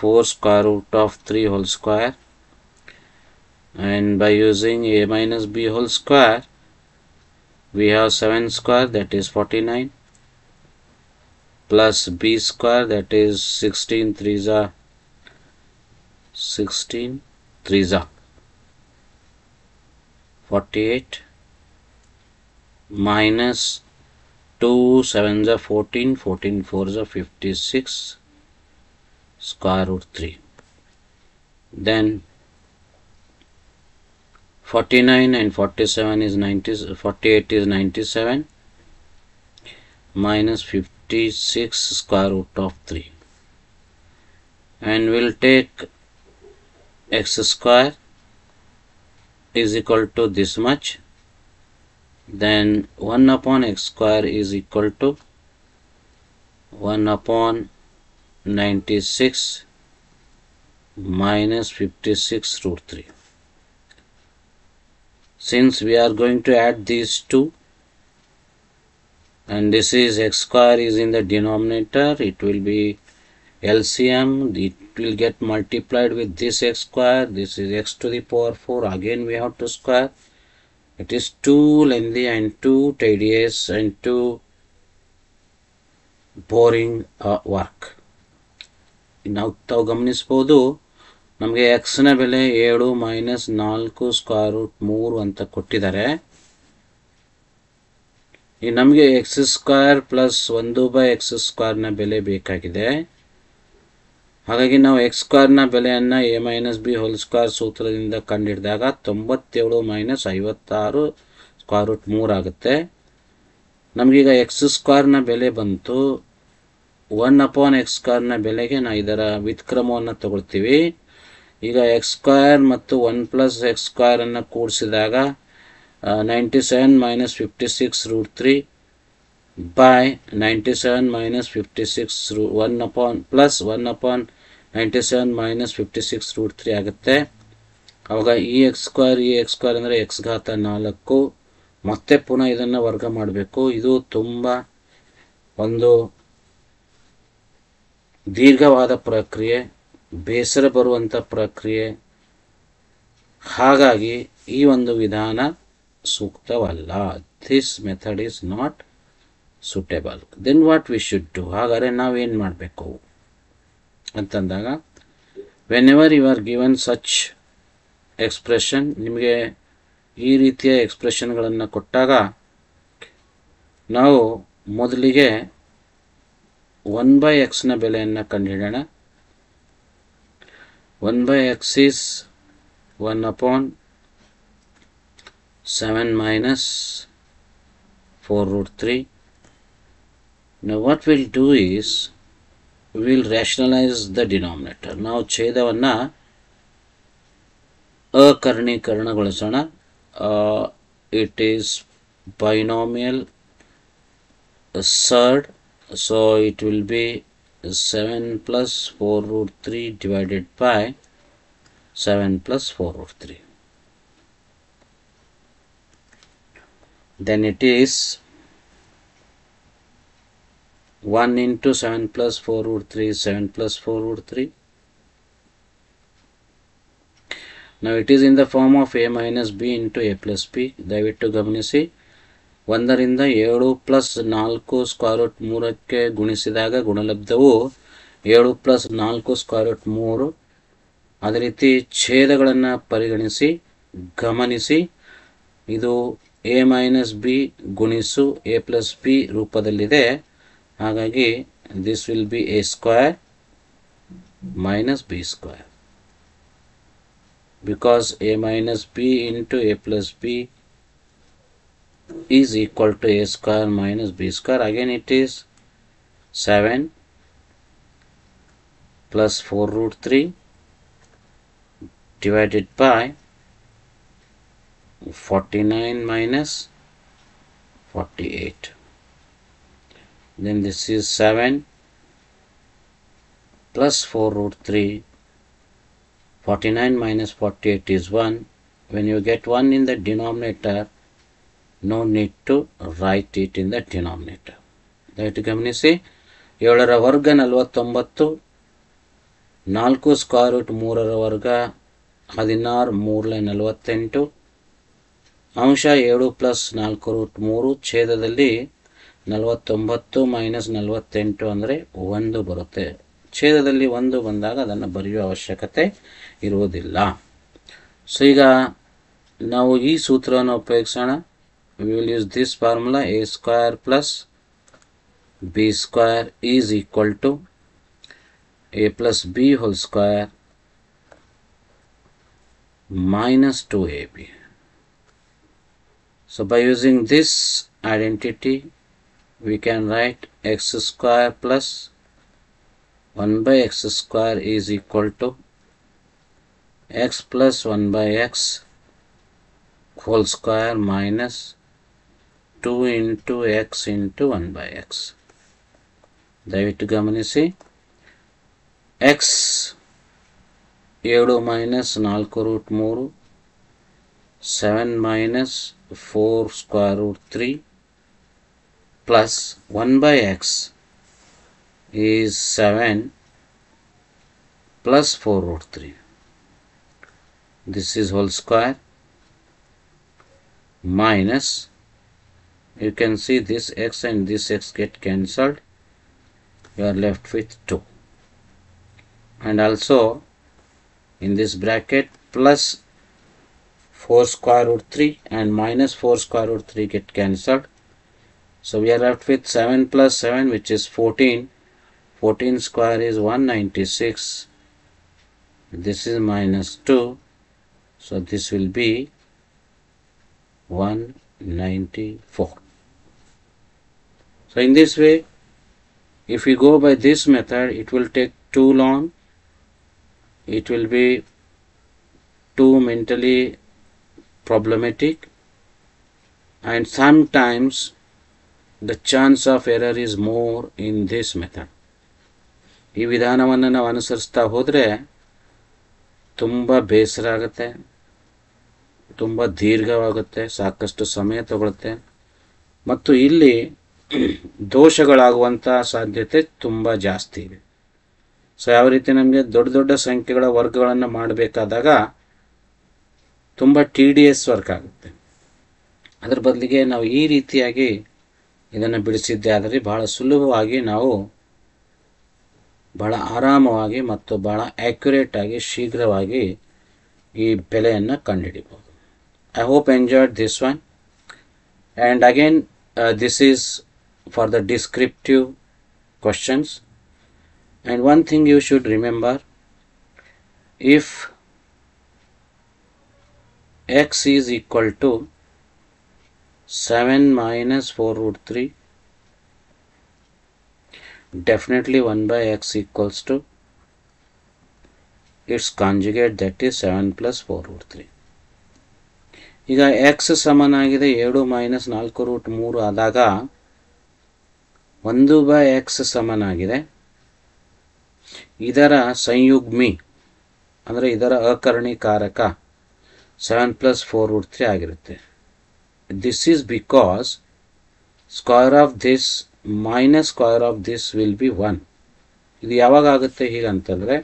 4 square root of 3 whole square and by using a minus b whole square we have 7 square that is 49 plus b square that is 16 3s are 16 3s are 48 minus 2 7s are 14 14 4s are 56 square root 3 then 49 and 47 is 90 48 is 97 minus 56 square root of 3 and we'll take x square is equal to this much then 1 upon x square is equal to 1 upon 96 minus 56 root 3. Since we are going to add these two and this is x square is in the denominator it will be LCM it will get multiplied with this x square this is x to the power 4 again we have to square it is 2 lengthy and 2 tedious and 2 boring uh, work. ನಾವು ತಾವು ಗಮನಿಸ್ಬೋದು ನಮಗೆ ಎಕ್ಸ್ನ ಬೆಲೆ ಏಳು minus ನಾಲ್ಕು square root ಮೂರು ಅಂತ ಕೊಟ್ಟಿದ್ದಾರೆ ಈ ನಮಗೆ ಎಕ್ಸ್ ಸ್ಕ್ವೇರ್ ಪ್ಲಸ್ ಒಂದು ಬೈ ಎಕ್ಸ್ ಸ್ಕ್ವೇರ್ನ ಬೆಲೆ ಬೇಕಾಗಿದೆ ಹಾಗಾಗಿ ನಾವು ಎಕ್ಸ್ ಸ್ಕ್ವೇರ್ನ ಬೆಲೆಯನ್ನು a minus b whole square ಸೂತ್ರದಿಂದ ಕಂಡುಹಿಡಿದಾಗ ತೊಂಬತ್ತೇಳು ಮೈನಸ್ ಐವತ್ತಾರು ಸ್ಕ್ವಾರ್ ರೂಟ್ ಆಗುತ್ತೆ ನಮಗೀಗ ಎಕ್ಸ್ ಸ್ಕ್ವೇರ್ನ ಬೆಲೆ ಬಂತು ಒನ್ ಅಪಾನ್ ಎಕ್ಸ್ ಸ್ಕ್ವೇರ್ನ ಬೆಲೆಗೆ ನಾವು ಇದರ ವ್ಯುತ್ಕ್ರಮವನ್ನು ತಗೊಳ್ತೀವಿ ಈಗ ಎಕ್ಸ್ ಸ್ಕ್ವೇರ್ ಮತ್ತು ಒನ್ ಪ್ಲಸ್ ಎಕ್ಸ್ ಸ್ಕ್ವೇರನ್ನು ಕೂಡಿಸಿದಾಗ ninety seven minus fifty six root three by ninety seven minus fifty six root one upon plus one upon ninety seven minus fifty six root three ಆಗುತ್ತೆ ಅವಾಗ ಇ x square ಈ x square ಅಂದರೆ x ಘಾತ ನಾಲ್ಕು ಮತ್ತೆ ಪುನಃ ಇದನ್ನು ವರ್ಗ ಮಾಡಬೇಕು ಇದು ತುಂಬ ಒಂದು ದೀರ್ಘವಾದ ಪ್ರಕ್ರಿಯೆ ಬೇಸರ ಬರುವಂಥ ಪ್ರಕ್ರಿಯೆ ಹಾಗಾಗಿ ಈ ಒಂದು ವಿಧಾನ ಸೂಕ್ತವಲ್ಲ this method is not suitable then what we should do ಹಾಗಾದರೆ ನಾವೇನು ಮಾಡಬೇಕು ಅಂತಂದಾಗ whenever you are given such expression ನಿಮಗೆ ಈ ರೀತಿಯ ಎಕ್ಸ್ಪ್ರೆಷನ್ಗಳನ್ನು ಕೊಟ್ಟಾಗ ನಾವು ಮೊದಲಿಗೆ ಒನ್ ಬೈ ಎಕ್ಸ್ನ ಬೆಲೆಯನ್ನು ಕಂಡುಹಿಡೋಣ one by x is one upon seven minus four root three ನಾವು will will do will will rationalize the denominator ನಾವು ಛೇದವನ್ನು ಅಕರ್ಣೀಕರಣಗೊಳಿಸೋಣ it is binomial surd so it will be 7 plus 4 root 3 divided by 7 plus 4 root 3 then it is 1 into 7 plus 4 root 3 7 plus 4 root 3 now it is in the form of a minus b into a plus b ದಯವಿಟ್ಟು see. ಒಂದರಿಂದ ಏಳು plus ನಾಲ್ಕು root ಮೂರಕ್ಕೆ ಗುಣಿಸಿದಾಗ ಗುಣಲಬ್ಧವು ಏಳು plus ನಾಲ್ಕು root ಮೂರು ಅದೇ ರೀತಿ ಛೇದಗಳನ್ನು ಪರಿಗಣಿಸಿ ಗಮನಿಸಿ ಇದು ಎ ಮೈನಸ್ ಬಿ ಗುಣಿಸು ಎ ಪ್ಲಸ್ ಬಿ ರೂಪದಲ್ಲಿದೆ ಹಾಗಾಗಿ this will be a square minus b square because a minus b into a plus b is equal to a square minus b square again it is 7 plus 4 root 3 divided by 49 minus 48 then this is 7 plus 4 root 3 49 minus 48 is 1 when you get 1 in the denominator no need write write it in the denominator ದಯವಿಟ್ಟು ಗಮನಿಸಿ ಏಳರ ವರ್ಗ ನಲವತ್ತೊಂಬತ್ತು ನಾಲ್ಕು square root ಮೂರರ ವರ್ಗ ಹದಿನಾರು ಮೂರಲೆ ನಲವತ್ತೆಂಟು ಅಂಶ ಏಳು ಪ್ಲಸ್ ನಾಲ್ಕು ರೂಟ್ ಮೂರು ಛೇದದಲ್ಲಿ ನಲವತ್ತೊಂಬತ್ತು ಮೈನಸ್ ನಲವತ್ತೆಂಟು ಅಂದರೆ ಒಂದು ಬರುತ್ತೆ ಛೇದದಲ್ಲಿ ಒಂದು ಬಂದಾಗ ಅದನ್ನು ಬರೆಯುವ ಅವಶ್ಯಕತೆ ಇರುವುದಿಲ್ಲ ಸೊ ಈಗ ನಾವು ಈ ಸೂತ್ರವನ್ನು ಉಪಯೋಗಿಸೋಣ we will use this formula a square plus b square is equal to a plus b whole square minus 2ab. So by using this identity we can write x square plus 1 by x square is equal to x plus 1 by x whole square minus 2 into x into 1 by x ದಯವಿಟ್ಟು ಗಮನಿಸಿ X ಏಳು minus ನಾಲ್ಕು root ಮೂರು seven minus four square root three plus one by x is seven plus 4 root 3 this is whole square minus you can see this x and this x get cancelled you are left with 2 and also in this bracket plus 4 square root 3 and minus 4 square root 3 get cancelled so we are left with 7 plus 7 which is 14 14 square is 196 this is minus 2 so this will be 194 so in this way if we go by this method it will take too long it will be too mentally problematic and sometimes the chance of error is more in this method ಈ ವಿಧಾನವನ್ನು ನಾವು ಅನುಸರಿಸ್ತಾ ಹೋದರೆ ತುಂಬ ಬೇಸರ ಆಗುತ್ತೆ ತುಂಬ ದೀರ್ಘವಾಗುತ್ತೆ ಸಾಕಷ್ಟು ಸಮಯ ತಗೊಳುತ್ತೆ ಮತ್ತು ಇಲ್ಲಿ ದೋಷಗಳಾಗುವಂಥ ಸಾಧ್ಯತೆ ತುಂಬ ಜಾಸ್ತಿ ಇದೆ ಸೊ ಯಾವ ರೀತಿ ನಮಗೆ ದೊಡ್ಡ ದೊಡ್ಡ ಸಂಖ್ಯೆಗಳ ವರ್ಗಗಳನ್ನು ಮಾಡಬೇಕಾದಾಗ ತುಂಬ ಟಿ ಡಿ ಎಸ್ ವರ್ಕ್ ಆಗುತ್ತೆ ಅದರ ಬದಲಿಗೆ ನಾವು ಈ ರೀತಿಯಾಗಿ ಇದನ್ನು ಬಿಡಿಸಿದ್ದೆ ಆದರೆ ಭಾಳ ಸುಲಭವಾಗಿ ನಾವು ಭಾಳ ಆರಾಮವಾಗಿ ಮತ್ತು ಭಾಳ ಆ್ಯಕ್ಯುರೇಟಾಗಿ ಶೀಘ್ರವಾಗಿ ಈ ಬೆಲೆಯನ್ನು ಕಂಡುಹಿಡಿಬೋದು I hope enjoyed this one and again this is for the descriptive questions and one thing you should remember if x is equal to 7 minus 4 root 3 definitely 1 by x equals to its conjugate that is 7 plus 4 root 3 ಈಗ x ಸಮನಾಗಿದೆ ಏಳು minus ನಾಲ್ಕು root ಮೂರು ಆದಾಗ ಒಂದು by X ಸಮನಾಗಿದೆ ಇದರ ಸಂಯುಗ್ಮಿ ಅಂದರೆ ಇದರ ಅಕರ್ಣೀಕಾರಕ seven plus four root three ಆಗಿರುತ್ತೆ this is because square of this minus square of this will be one ಇದು ಯಾವಾಗುತ್ತೆ ಆಗುತ್ತೆ ಹೀಗಂತಂದರೆ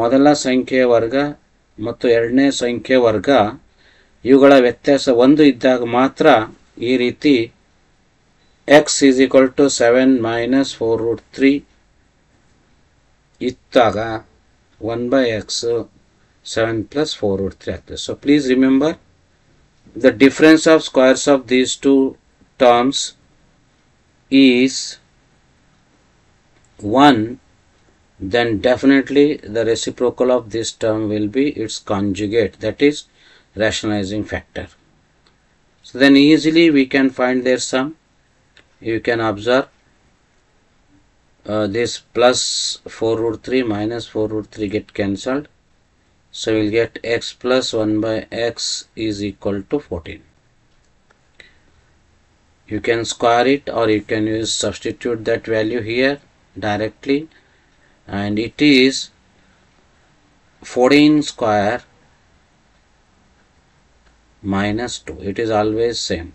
ಮೊದಲ ಸಂಖ್ಯೆಯ ವರ್ಗ ಮತ್ತು ಎರಡನೇ ಸಂಖ್ಯೆ ವರ್ಗ ಇವುಗಳ ವ್ಯತ್ಯಾಸ ಒಂದು ಇದ್ದಾಗ ಮಾತ್ರ ಈ ರೀತಿ x is equal to 7 minus 4 root 3 ittaga 1 by x 7 plus 4 root 3 so please remember the difference of squares of these two terms is 1 then definitely the reciprocal of this term will be its conjugate that is rationalizing factor so then easily we can find their sum you can observe uh, this plus 4 root 3 minus 4 root 3 get cancelled so we'll get x plus 1 by x is equal to 14 you can square it or you can use substitute that value here directly and it is 14 square minus 2 it is always same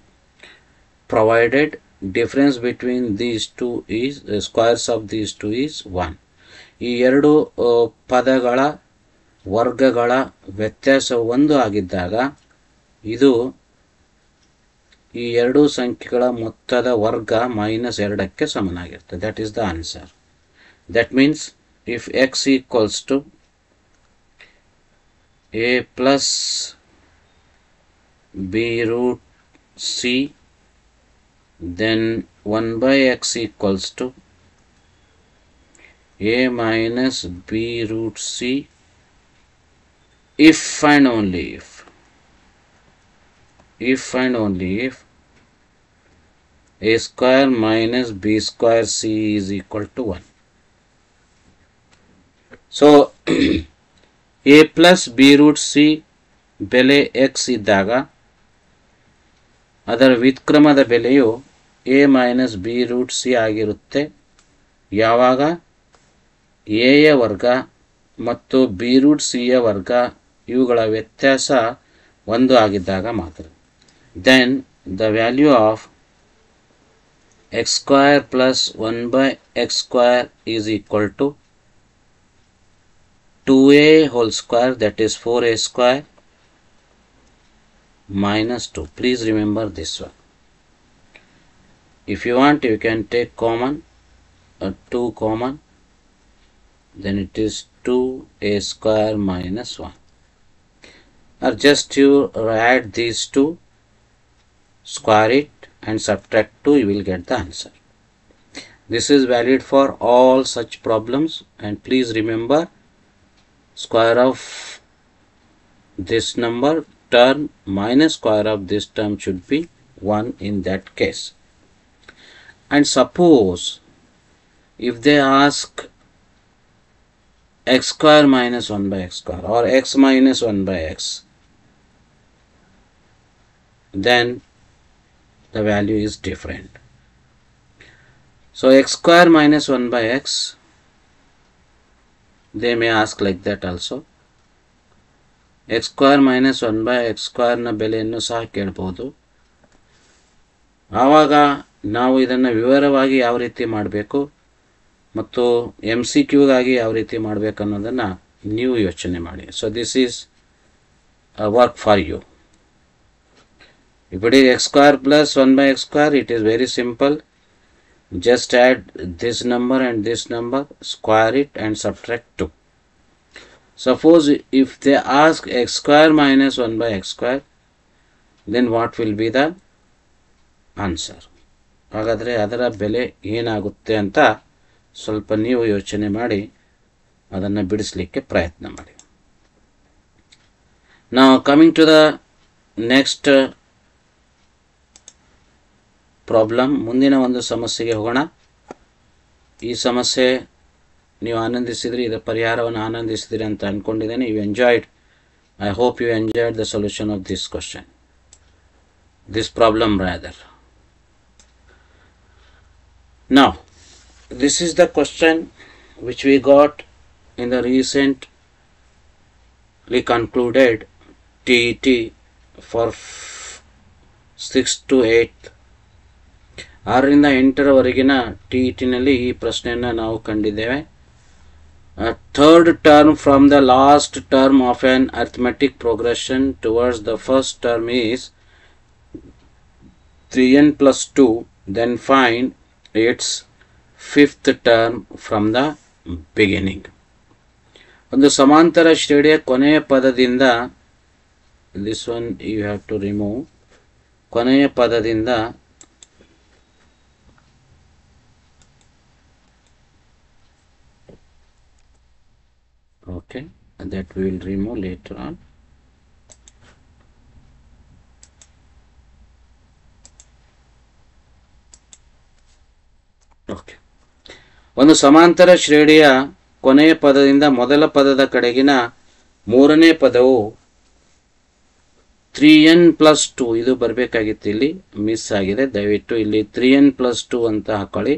provided difference between these two is squares of these two is one ಈ ಎರಡು uh, ಪದಗಳ ವರ್ಗಗಳ ವ್ಯತ್ಯಾಸ ಒಂದು ಆಗಿದ್ದಾಗ ಇದು ಈ ಎರಡು ಸಂಖ್ಯೆಗಳ ಮೊತ್ತದ ವರ್ಗ ಮೈನಸ್ ಎರಡಕ್ಕೆ ಸಮನಾಗಿರುತ್ತೆ that is the answer that means if x equals to a plus b root c then 1 by x equals to a minus b root c if and only if if and only if a square minus b square c is equal to 1 so a plus b root c ಬೆಲೆ other with ಅದರ ವ್ಯುತ್ಕ್ರಮದ ಬೆಲೆಯು a minus b root c ಆಗಿರುತ್ತೆ ಯಾವಾಗ A ಎಯ ವರ್ಗ ಮತ್ತು B root C ಸಿಯ ವರ್ಗ ಇವುಗಳ ವ್ಯತ್ಯಾಸ ಒಂದು ಆಗಿದ್ದಾಗ ಮಾತ್ರ then the value of x square plus one by x square is equal to two a whole square that is four a square minus two please remember this one if you want you can take common uh, 2 common then it is 2a square minus 1 or just you add these two square it and subtract 2 you will get the answer this is valid for all such problems and please remember square of this number term minus square of this term should be 1 in that case and suppose if they ask x square minus 1 by x square or x minus 1 by x then the value is different so x square minus 1 by x they may ask like that also x square minus 1 by x square na ಬೆಲೆಯನ್ನು ಸಹ ಕೇಳಬಹುದು ಆವಾಗ ನಾವು ಇದನ್ನು ವಿವರವಾಗಿ ಯಾವ ರೀತಿ ಮಾಡಬೇಕು ಮತ್ತು ಎಮ್ ಸಿ ಕ್ಯೂಗಾಗಿ ಯಾವ ರೀತಿ ಮಾಡಬೇಕು ಅನ್ನೋದನ್ನು ನೀವು ಯೋಚನೆ ಮಾಡಿ so this is work for you If it is x square plus 1 by x square, it is very simple. Just add this number and this number, square it and subtract 2. Suppose if they ask x square minus 1 by x square, then what will be the answer? ಹಾಗಾದರೆ ಅದರ ಬೆಲೆ ಏನಾಗುತ್ತೆ ಅಂತ ಸ್ವಲ್ಪ ನೀವು ಯೋಚನೆ ಮಾಡಿ ಅದನ್ನು ಬಿಡಿಸಲಿಕ್ಕೆ ಪ್ರಯತ್ನ ಮಾಡಿ ನಾವು coming to the next problem ಮುಂದಿನ ಒಂದು ಸಮಸ್ಯೆಗೆ ಹೋಗೋಣ ಈ ಸಮಸ್ಯೆ ನೀವು ಆನಂದಿಸಿದ್ರಿ ಇದರ ಪರಿಹಾರವನ್ನು ಆನಂದಿಸಿದ್ರಿ ಅಂತ ಅಂದ್ಕೊಂಡಿದ್ದೇನೆ you enjoyed I hope you enjoyed the solution of this question this problem rather Now, this is the question which we got in the recently concluded TET for 6th to 8th ಆರರಿಂದ ಎಂಟರವರೆಗಿನ T E ಟಿನಲ್ಲಿ ಈ ಪ್ರಶ್ನೆಯನ್ನು ನಾವು ಕಂಡಿದ್ದೇವೆ third term from the last term of an arithmetic progression towards the first term is three n plus two then find its fifth term from the beginning ಒಂದು ಸಮಾಂತರ ಶ್ರೇಣಿಯ ಕೊನೆಯ ಪದದಿಂದ this one you have to remove ಕೊನೆಯ ಪದದಿಂದ okay that we will remove later on okay ಒಂದು ಸಮಾಂತರ ಶ್ರೇಣಿಯ ಕೊನೆಯ ಪದದಿಂದ ಮೊದಲ ಪದದ ಕಡೆಗಿನ ಮೂರನೇ ಪದವು ತ್ರೀ ಎನ್ ಪ್ಲಸ್ ಟು ಇದು ಬರಬೇಕಾಗಿತ್ತು ಇಲ್ಲಿ ಮಿಸ್ ಆಗಿದೆ ದಯವಿಟ್ಟು ಇಲ್ಲಿ ತ್ರೀ ಎನ್ ಪ್ಲಸ್ ಟು ಅಂತ ಹಾಕೊಳ್ಳಿ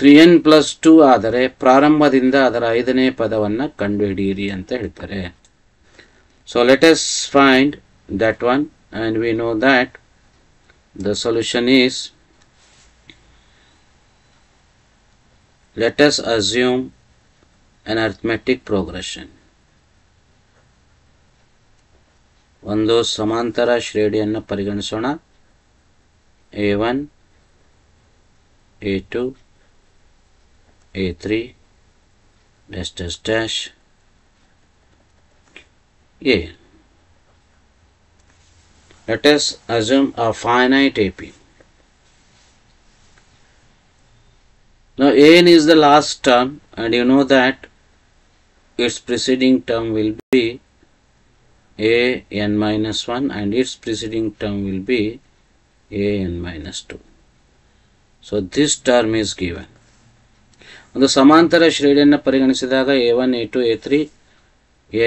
ತ್ರೀ ಎನ್ ಪ್ಲಸ್ ಟು ಆದರೆ ಪ್ರಾರಂಭದಿಂದ ಅದರ ಐದನೇ ಪದವನ್ನು ಕಂಡುಹಿಡಿಯಿರಿ ಅಂತ ಹೇಳ್ತಾರೆ so let's find that one and we know that the solution is Let us assume an arithmetic progression. ಒಂದು ಸಮಾಂತರ ಶ್ರೇಣಿಯನ್ನು ಪರಿಗಣಿಸೋಣ a one a two a three dash dash dash a let us assume a finite A P Now n is the last term and you know that its preceding term will be a n minus 1 and its preceding term will be a n minus 2. So this term is given. ಒಂದು ಸಮಾಂತರ ಶ್ರೇಣಿಯನ್ನು ಪರಿಗಣಿಸಿದಾಗ a one a two a three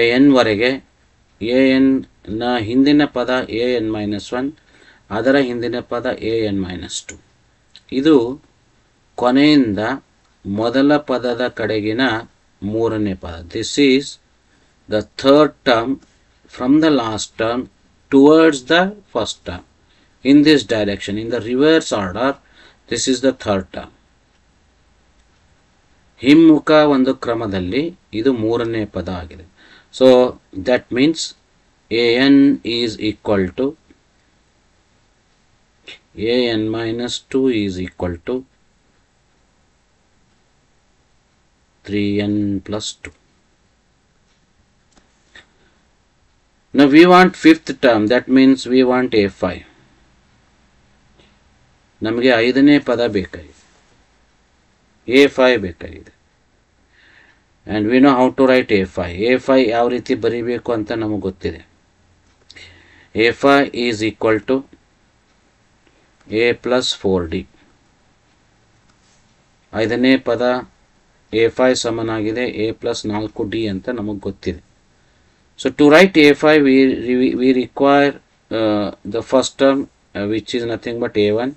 a ಎನ್ವರೆಗೆ a ಎನ್ನ ಹಿಂದಿನ ಪದ A n minus one ಅದರ ಹಿಂದಿನ ಪದ ಎ ಎನ್ ಮೈನಸ್ ಟು ಇದು ಕೊನೆಯಿಂದ ಮೊದಲ ಪದದ ಕಡೆಗಿನ ಮೂರನೇ ಪದ this is the third term from the last term towards the first term in this direction in the reverse order this is the third term ಹಿಮ್ಮುಖ ಒಂದು ಕ್ರಮದಲ್ಲಿ ಇದು ಮೂರನೇ ಪದ ಆಗಿದೆ so that means a n is equal to a n minus two is equal to 3n plus 2. Now we want fifth term that means we want ನಮಗೆ ಐದನೇ ಪದ ಬೇಕಾಗಿದೆ ಎ ಫೈ ಬೇಕಾಗಿದೆ and we know how to write a five a five ಯಾವ ರೀತಿ ಬರೀಬೇಕು ಅಂತ ನಮಗೆ ಗೊತ್ತಿದೆ a five is equal to a plus four d ಐದನೇ ಪದ ಎ ಫೈವ್ ಸಮನಾಗಿದೆ ಎ ಪ್ಲಸ್ ನಾಲ್ಕು ಡಿ ಅಂತ ನಮಗೆ ಗೊತ್ತಿದೆ so to write a five we we require the first term which is nothing but a one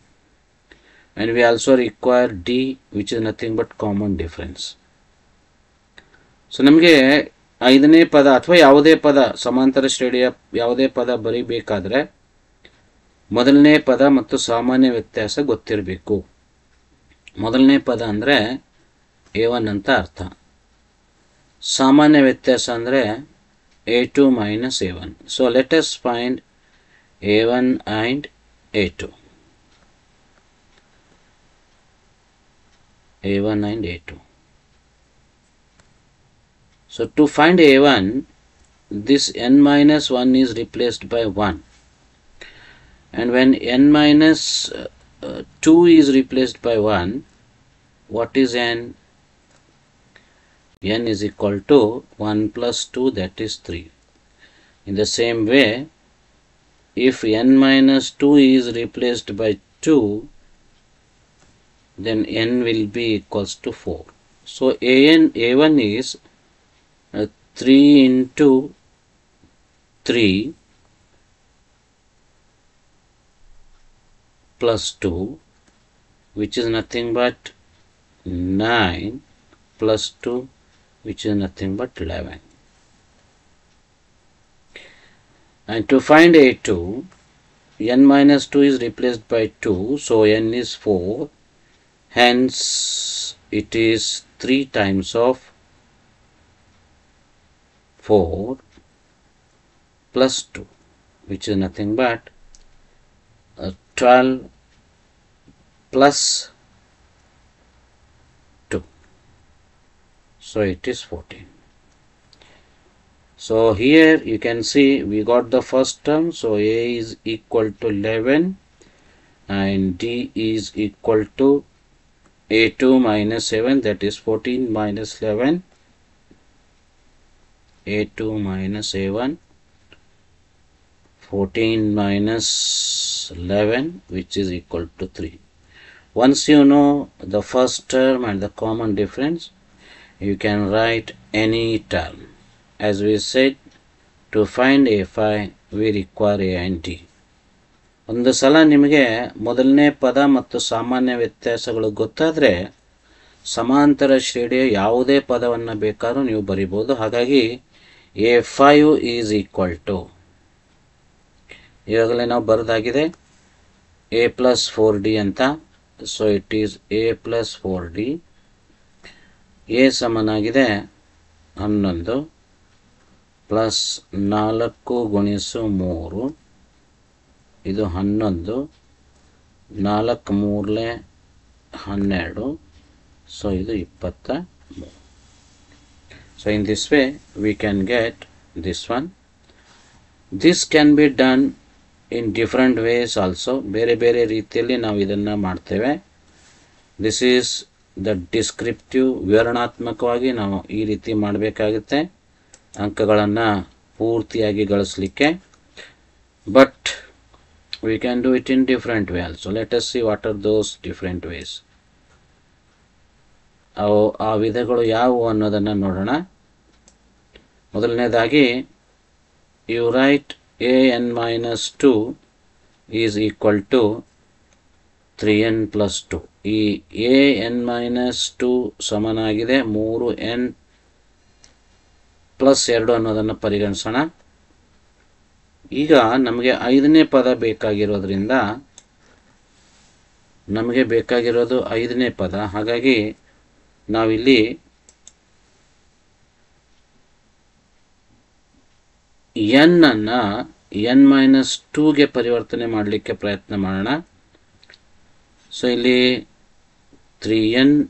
and we also require d which is nothing but common difference so ನಮಗೆ ಐದನೇ ಪದ ಅಥವಾ ಯಾವುದೇ ಪದ ಸಮಾಂತರ ಶ್ರೇಣಿಯ ಯಾವುದೇ ಪದ ಬರೀಬೇಕಾದ್ರೆ ಮೊದಲನೇ ಪದ ಮತ್ತು ಸಾಮಾನ್ಯ ವ್ಯತ್ಯಾಸ ಗೊತ್ತಿರಬೇಕು ಮೊದಲನೇ ಪದ ಅಂದರೆ ಎ ಒನ್ ಅಂತ ಅರ್ಥ ಸಾಮಾನ್ಯ ವ್ಯತ್ಯಾಸ ಅಂದರೆ a two minus a one so let's find a one and a two a one and a two so to find a one this n minus one is replaced by one and when n minus, uh, 2 is replaced by 1 what is n n is equal to 1 plus 2 that is 3. In the same way if n minus 2 is replaced by 2 then n will be equals to 4. So an a1 is uh, 3 into 3 plus 2 which is nothing but 9 plus 2 which is nothing but 11. And to find A2, n minus 2 is replaced by 2, so n is 4, hence it is 3 times of 4 plus 2, which is nothing but uh, 12 plus so it is 14 so here you can see we got the first term so a is equal to 11 and d is equal to a2 minus 7 that is 14 minus 11 a2 minus a1 14 minus 11 which is equal to 3 once you know the first term and the common difference you can write any term. As we said, to find a five we require a and d ಒಂದು ಸಲ ನಿಮಗೆ ಮೊದಲನೇ ಪದ ಮತ್ತು ಸಾಮಾನ್ಯ ವ್ಯತ್ಯಾಸಗಳು ಗೊತ್ತಾದರೆ ಸಮಾಂತರ ಶ್ರೇಣಿಯ ಯಾವುದೇ ಪದವನ್ನು ಬೇಕಾದರೂ ನೀವು ಬರಿಬೋದು ಹಾಗಾಗಿ a five is equal to ಈಗಾಗಲೇ ನಾವು ಬರೆದಾಗಿದೆ ಎ ಪ್ಲಸ್ ಫೋರ್ ಡಿ ಅಂತ so it is a plus four d a ಸಮನಾಗಿದೆ ಹನ್ನೊಂದು ಪ್ಲಸ್ ನಾಲ್ಕು ಗುಣಿಸು ಮೂರು ಇದು ಹನ್ನೊಂದು ನಾಲ್ಕು ಮೂರಲೆ ಹನ್ನೆರಡು ಸೊ ಇದು ಇಪ್ಪತ್ತ ಮೂರು so in this way we can get this one this can be done in different ways also ಬೇರೆ ಬೇರೆ ರೀತಿಯಲ್ಲಿ ನಾವು ಇದನ್ನು ಮಾಡ್ತೇವೆ ದಿಸ್ ಈಸ್ ದ ಡಿಸ್ಕ್ರಿಪ್ಟಿವ್ ವಿವರಣಾತ್ಮಕವಾಗಿ ನಾವು ಈ ರೀತಿ ಮಾಡಬೇಕಾಗುತ್ತೆ ಅಂಕಗಳನ್ನು ಪೂರ್ತಿಯಾಗಿ ಗಳಿಸಲಿಕ್ಕೆ but we can do it in different way also let us see what are those different ways ಅವು ಆ ವಿಧಗಳು ಯಾವುವು ಅನ್ನೋದನ್ನು ನೋಡೋಣ ಮೊದಲನೇದಾಗಿ you write a n minus two is equal to three n plus two ಈ ಎ ಎನ್ ಮೈನಸ್ ಟು ಸಮನಾಗಿದೆ ಮೂರು ಎನ್ ಪ್ಲಸ್ ಎರಡು ಅನ್ನೋದನ್ನು ಪರಿಗಣಿಸೋಣ ಈಗ ನಮಗೆ ಐದನೇ ಪದ ಬೇಕಾಗಿರೋದ್ರಿಂದ ನಮಗೆ ಬೇಕಾಗಿರೋದು ಐದನೇ ಪದ ಹಾಗಾಗಿ ನಾವಿಲ್ಲಿ ಎನ್ ಅನ್ನು ಎನ್ ಮೈನಸ್ ಟೂಗೆ ಪರಿವರ್ತನೆ ಮಾಡಲಿಕ್ಕೆ ಪ್ರಯತ್ನ ಮಾಡೋಣ ಸೊ ಇಲ್ಲಿ 3n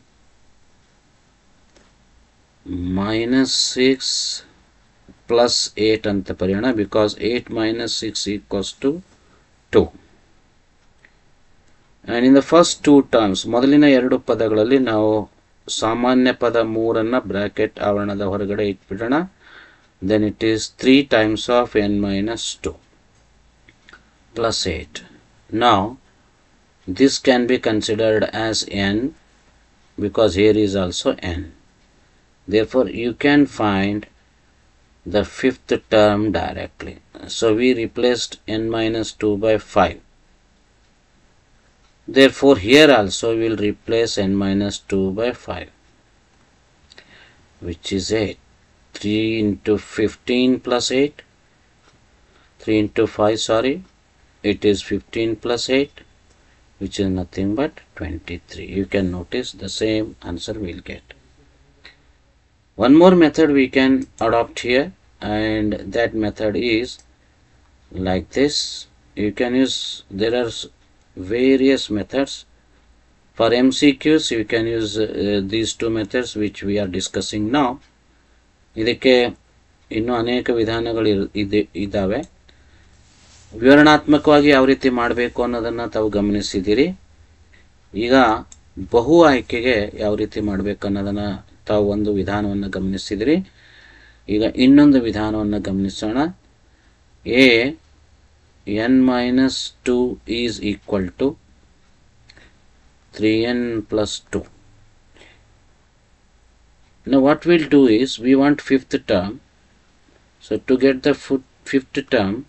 minus 6 plus 8 and the parana because 8 minus 6 equals to 2. And in the first two terms, Madalina Yerdu Padagalali now Samanya Pada Murana bracket Avanada Horagada 8 Pitana then it is 3 times of n minus 2 plus 8. Now this can be considered as n because here is also n. Therefore, you can find the fifth term directly. So we replaced n minus 2 by 5. Therefore, here also we will replace n minus 2 by 5 which is 8. 3 into 15 plus 8 3 into 5 sorry it is 15 plus 8 which is nothing but 23 you can notice the same answer we'll get one more method we can adopt here and that method is like this you can use there are various methods for mcqs you can use uh, these two methods which we are discussing now ಇದಕ್ಕೆ ಇನ್ನೂ ವಿವರಣಾತ್ಮಕವಾಗಿ ಯಾವ ರೀತಿ ಮಾಡಬೇಕು ಅನ್ನೋದನ್ನು ತಾವು ಗಮನಿಸಿದ್ದೀರಿ ಈಗ ಬಹು ಆಯ್ಕೆಗೆ ಯಾವ ರೀತಿ ಮಾಡಬೇಕು ಅನ್ನೋದನ್ನು ತಾವು ಒಂದು ವಿಧಾನವನ್ನು ಗಮನಿಸಿದಿರಿ ಈಗ ಇನ್ನೊಂದು ವಿಧಾನವನ್ನು ಗಮನಿಸೋಣ a n minus two is equal to three n plus two ನ what will do is we want fifth term so to get the foot fifth term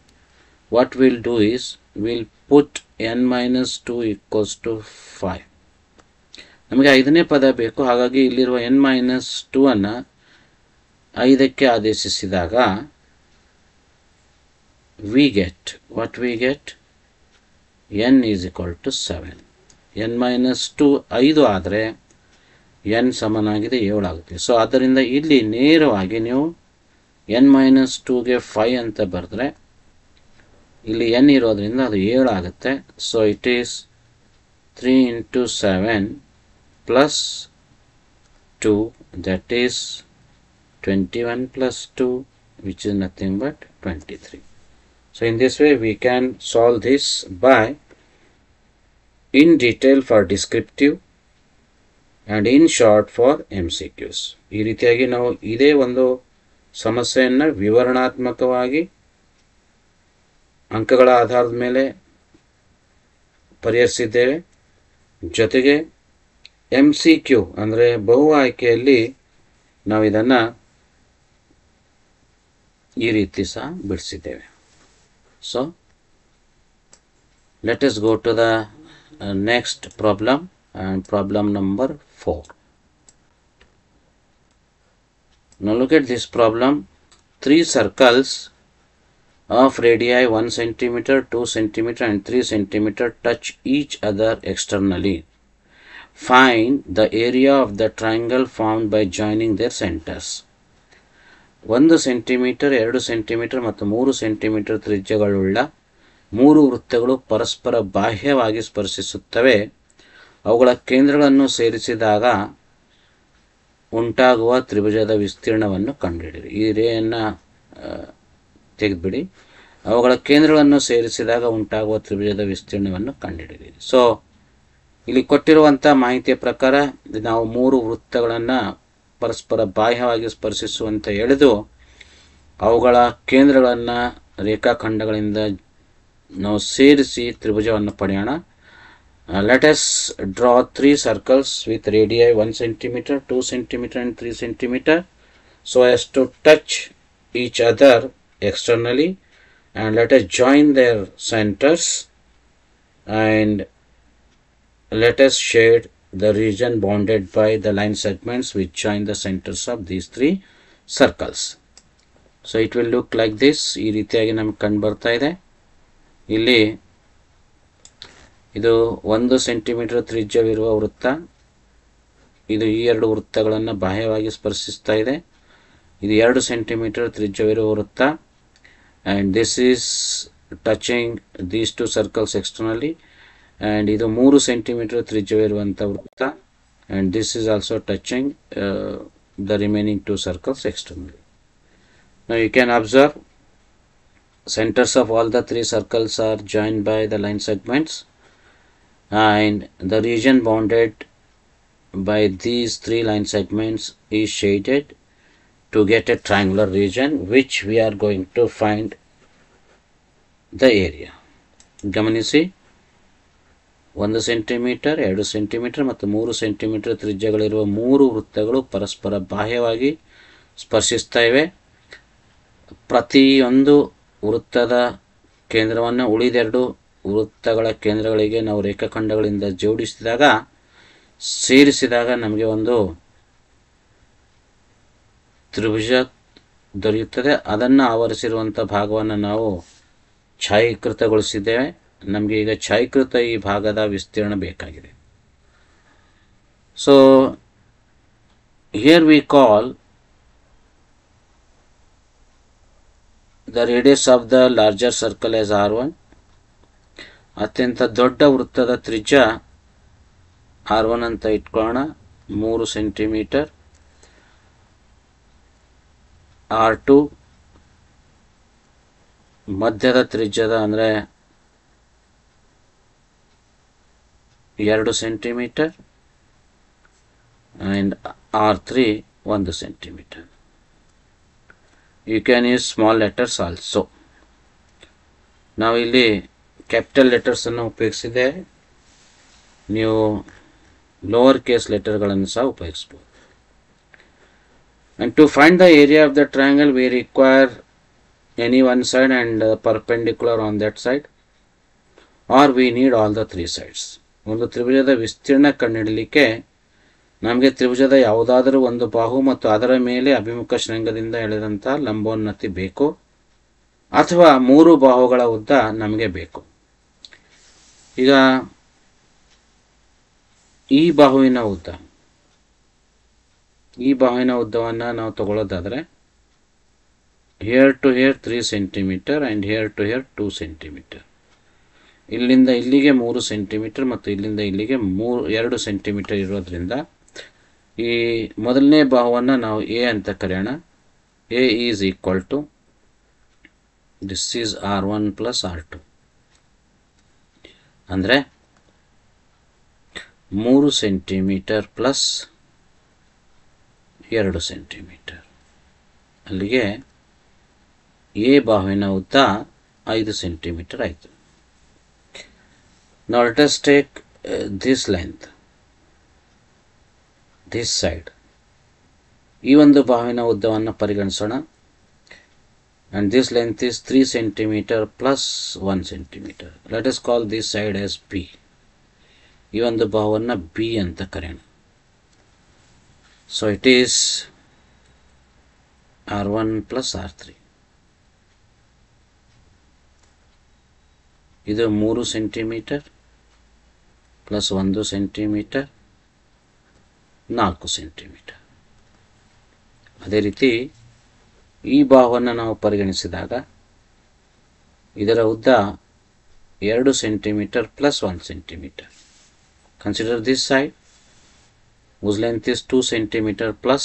what we'll do is we'll put n minus 2 equals to 5 ನಮಗೆ ಐದನೇ ಪದ ಬೇಕು ಹಾಗಾಗಿ ಇಲ್ಲಿರುವ N minus two ಅನ್ನು ಐದಕ್ಕೆ ಆದೇಶಿಸಿದಾಗ we get what we get n is equal to seven n minus two ಐದು ಆದರೆ ಎನ್ ಸಮನಾಗಿದೆ ಏಳು ಆಗುತ್ತೆ ಸೊ ಆದ್ದರಿಂದ ಇಲ್ಲಿ ನೇರವಾಗಿ ನೀವು ಎನ್ ಮೈನಸ್ ಟೂಗೆ ಫೈ ಅಂತ ಬರೆದ್ರೆ ಇಲ್ಲಿ ಎನ್ ಇರೋದ್ರಿಂದ ಅದು ಏಳು ಆಗುತ್ತೆ so it is three into seven plus two that is twenty one plus two which is nothing but twenty three so in this way we can solve this by in detail for descriptive and in short for M C Qs ಈ ರೀತಿಯಾಗಿ ನಾವು ಇದೇ ಒಂದು ಸಮಸ್ಯೆಯನ್ನು ವಿವರಣಾತ್ಮಕವಾಗಿ ಅಂಕಗಳ ಆಧಾರದ ಮೇಲೆ ಪರಿಹರಿಸಿದ್ದೇವೆ ಜೊತೆಗೆ ಎಂ ಸಿ ಕ್ಯೂ ಅಂದರೆ ಬಹು ಆಯ್ಕೆಯಲ್ಲಿ ನಾವು ಇದನ್ನು ಈ ರೀತಿ ಸಹ ಬಿಡಿಸಿದ್ದೇವೆ so let us go to the next problem and problem number four now get this problem three circles of radii 1 centimetre 2 centimetre and 3 centimetre touch each other externally find the area of the triangle form by joining their centres ಒಂದು centimetre ಎರಡು centimetre ಮತ್ತು ಮೂರು centimetre ತ್ರಿಜ್ಯಗಳುಳ್ಳ ಮೂರು ವೃತ್ತಗಳು ಪರಸ್ಪರ ಬಾಹ್ಯವಾಗಿ ಸ್ಪರ್ಶಿಸುತ್ತವೆ ಅವುಗಳ ಕೇಂದ್ರಗಳನ್ನು ಸೇರಿಸಿದಾಗ ಉಂಟಾಗುವ ತ್ರಿಭುಜದ ವಿಸ್ತೀರ್ಣವನ್ನು ಕಂಡುಹಿಡಿಯಿರಿ ಈ ರೇಯನ್ನು ತೆಗೆದುಬಿಡಿ ಅವುಗಳ ಕೇಂದ್ರಗಳನ್ನು ಸೇರಿಸಿದಾಗ ಉಂಟಾಗುವ ತ್ರಿಭುಜದ ವಿಸ್ತೀರ್ಣವನ್ನು ಕಂಡುಹಿಡಿಯಿರಿ ಸೊ ಇಲ್ಲಿ ಕೊಟ್ಟಿರುವಂಥ ಮಾಹಿತಿಯ ಪ್ರಕಾರ ನಾವು ಮೂರು ವೃತ್ತಗಳನ್ನು ಪರಸ್ಪರ ಬಾಹ್ಯವಾಗಿ ಸ್ಪರ್ಶಿಸುವಂತೆ ಎಳೆದು ಅವುಗಳ ಕೇಂದ್ರಗಳನ್ನು ರೇಖಾಖಂಡಗಳಿಂದ ನಾವು ಸೇರಿಸಿ ತ್ರಿಭುಜವನ್ನು ಪಡೆಯೋಣ let's draw three circles with radii one centimetre two centimetre and three centimetre so as to touch each other externally and let us join their centers and let us shade the region bounded by the line segments which join the centers of these three circles. So, it will look like this. ಈ ರೀತಿಯಾಗಿ ನಮಗೆ ಕಂಡು ಬರ್ತಾ ಇದೆ ಇಲ್ಲಿ ಇದು ಒಂದು centimetre ತ್ರಿಜ್ಯವಿರುವ ವೃತ್ತ ಇದು ಈ ಎರಡು ವೃತ್ತಗಳನ್ನು ಬಾಹ್ಯವಾಗಿ ಸ್ಪರ್ಶಿಸ್ತಾ ಇದೆ ಇದು ಎರಡು ಸೆಂಟಿಮೀಟರ್ ತ್ರಿಜ್ಯವಿರುವ ವೃತ್ತ and this is touching these two circles externally and either 3 centimeter trijavirvanta and this is also touching uh, the remaining two circles externally. Now you can observe centers of all the three circles are joined by the line segments and the region bounded by these three line segments is shaded to get a triangular region which we are going to find the area ಗಮನಿಸಿ ಒಂದು centimetre ಎರಡು centimetre ಮತ್ತು ಮೂರು centimetre ತ್ರಿಜ್ಯಗಳಿರುವ ಮೂರು ವೃತ್ತಗಳು ಪರಸ್ಪರ ಬಾಹ್ಯವಾಗಿ ಸ್ಪರ್ಶಿಸ್ತಾ ಇವೆ ಪ್ರತಿಯೊಂದು ವೃತ್ತದ ಕೇಂದ್ರವನ್ನು ಉಳಿದೆರಡು ವೃತ್ತಗಳ ಕೇಂದ್ರಗಳಿಗೆ ನಾವು ರೇಖಾಖಂಡಗಳಿಂದ ಜೋಡಿಸಿದಾಗ ಸೇರಿಸಿದಾಗ ನಮಗೆ ಒಂದು ತ್ರಿಭುಜ ದೊರೆಯುತ್ತದೆ ಅದನ್ನು ಆವರಿಸಿರುವಂಥ ಭಾಗವನ್ನು ನಾವು ಛಾಯೀಕೃತಗೊಳಿಸಿದ್ದೇವೆ ನಮಗೆ ಈಗ ಛಾಯೀಕೃತ ಈ ಭಾಗದ ವಿಸ್ತೀರ್ಣ ಬೇಕಾಗಿದೆ so here we call the radius of the larger circle as r one ಅತ್ಯಂತ ದೊಡ್ಡ ವೃತ್ತದ ತ್ರಿಜ್ಯ ಆರ್ ಒನ್ ಅಂತ ಇಟ್ಕೊಳ್ಳೋಣ ಮೂರು ಸೆಂಟಿಮೀಟರ್ ಆರ್ ಟು ಮಧ್ಯದ ತ್ರಿಜ್ಯದ ಅಂದರೆ ಎರಡು ಸೆಂಟಿಮೀಟರ್ ಆ್ಯಂಡ್ ಆರ್ ತ್ರೀ ಒಂದು centimetre you can use small letters also ನಾವಿಲ್ಲಿ ಕ್ಯಾಪಿಟಲ್ ಲೆಟರ್ಸನ್ನು ಉಪಯೋಗಿಸಿದೆ ನೀವು ಲೋವರ್ ಕೇಸ್ ಲೆಟರ್ಗಳನ್ನು ಸಹ ಉಪಯೋಗಿಸ್ಬೋದು and to find the area of the triangle we require any one side and uh, perpendicular on that side or we need all the three sides ಒಂದು ತ್ರಿಭುಜದ ವಿಸ್ತೀರ್ಣ ಕಂಡುಹಿಡಲಿಕ್ಕೆ ನಮಗೆ ತ್ರಿಭುಜದ ಯಾವುದಾದರೂ ಒಂದು ಬಾಹು ಮತ್ತು ಅದರ ಮೇಲೆ ಅಭಿಮುಖ ಶೃಂಗದಿಂದ ಎಳೆದಂಥ ಲಂಬೋನ್ನತಿ ಬೇಕು ಅಥವಾ ಮೂರು ಬಾಹುಗಳ ಉದ್ದ ನಮಗೆ ಬೇಕು ಈಗ ಈ ಬಾಹುವಿನ ಉದ್ದ ಈ ಬಾವಿನ ಉದ್ದವನ್ನು ನಾವು ತಗೊಳ್ಳೋದಾದರೆ here to here three centimetre and here to here two centimetre ಇಲ್ಲಿಂದ ಇಲ್ಲಿಗೆ ಮೂರು ಸೆಂಟಿಮೀಟರ್ ಮತ್ತು ಇಲ್ಲಿಂದ ಇಲ್ಲಿಗೆ ಮೂರು ಎರಡು ಸೆಂಟಿಮೀಟರ್ ಇರೋದ್ರಿಂದ ಈ ಮೊದಲನೇ ಬಾಹುವನ್ನು ನಾವು ಎ ಅಂತ ಕರೆಯೋಣ a is equal to this is r one plus R two ಅಂದರೆ ಮೂರು ಸೆಂಟಿಮೀಟರ್ ಪ್ಲಸ್ ಎರಡು ಸೆಂಟಿಮೀಟರ್ ಅಲ್ಲಿಗೆ ಎ ಬಾವಿನ ಉದ್ದ ಐದು ಸೆಂಟಿಮೀಟರ್ ಆಯಿತು now let take this this this length ಈ ಒಂದು ಬಾವಿನ ಉದ್ದವನ್ನು ಪರಿಗಣಿಸೋಣ and this length is three centimetre plus one centimetre let us call this side as b ಈ ಒಂದು ಬಾವನ್ನು ಬಿ ಅಂತ ಕರೆಯೋಣ So it is R1 plus R3. ಇದು ಮೂರು ಸೆಂಟಿಮೀಟರ್ ಪ್ಲಸ್ ಒಂದು ಸೆಂಟಿಮೀಟರ್ ನಾಲ್ಕು ಸೆಂಟಿಮೀಟರ್ ಅದೇ ರೀತಿ ಈ ಬಾಹುವನ್ನು ನಾವು ಪರಿಗಣಿಸಿದಾಗ ಇದರ ಉದ್ದ ಎರಡು ಸೆಂಟಿಮೀಟರ್ plus one centimetre consider this side whose length is 2 centimeter plus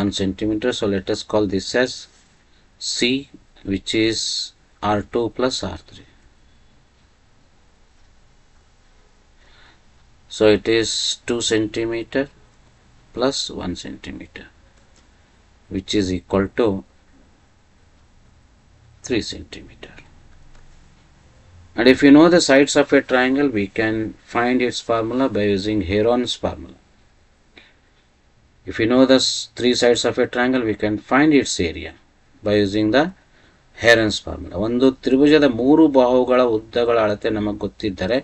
1 centimeter so let us call this as C which is R2 plus R3 so it is 2 centimeter plus 1 centimeter which is equal to 3 centimeter And if you know the sides of a triangle, we can find its formula by using Heron's formula. If you know the three sides of a triangle, we can find its area by using the Heron's formula. ಒಂದು ತ್ರಿಭುಜದ ಮೂರು ಬಾಹುಗಳ ಉದ್ದಗಳ ಅಳತೆ ನಮಗೆ ಗೊತ್ತಿದ್ದರೆ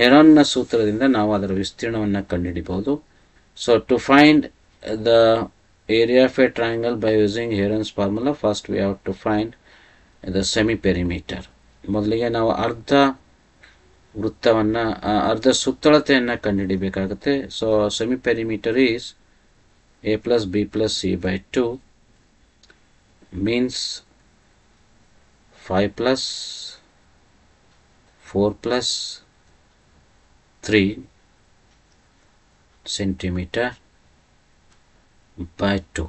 ಹೆರಾನ್ನ ಸೂತ್ರದಿಂದ ನಾವು ಅದರ ವಿಸ್ತೀರ್ಣವನ್ನು ಕಂಡುಹಿಡಿಬಹುದು so to find the area of a triangle by using Heron's formula first we have to find the semi perimeter ಮೊದಲಿಗೆ ನಾವು ಅರ್ಧ ವೃತ್ತವನ್ನು ಅರ್ಧ ಸುತ್ತಳತೆಯನ್ನು ಕಂಡುಹಿಡಿಬೇಕಾಗುತ್ತೆ so semi perimeter is a plus b plus c by two means five plus four plus three centimetre by two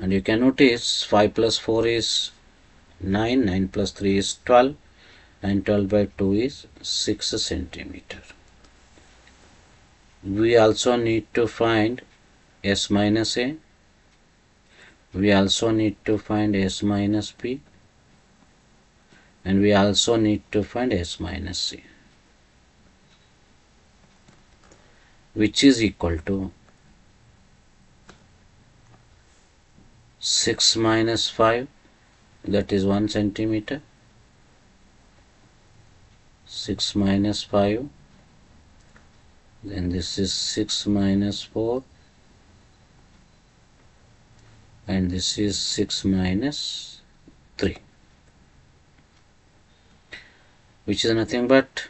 and you can notice five plus four is 9 9 plus 3 is 12 and 12 by 2 is 6 centimeter we also need to find s minus a we also need to find s minus b and we also need to find s minus c which is equal to 6 minus 5 that is 1 centimeter 6 minus 5 then this is 6 minus 4 and this is 6 minus 3 which is nothing but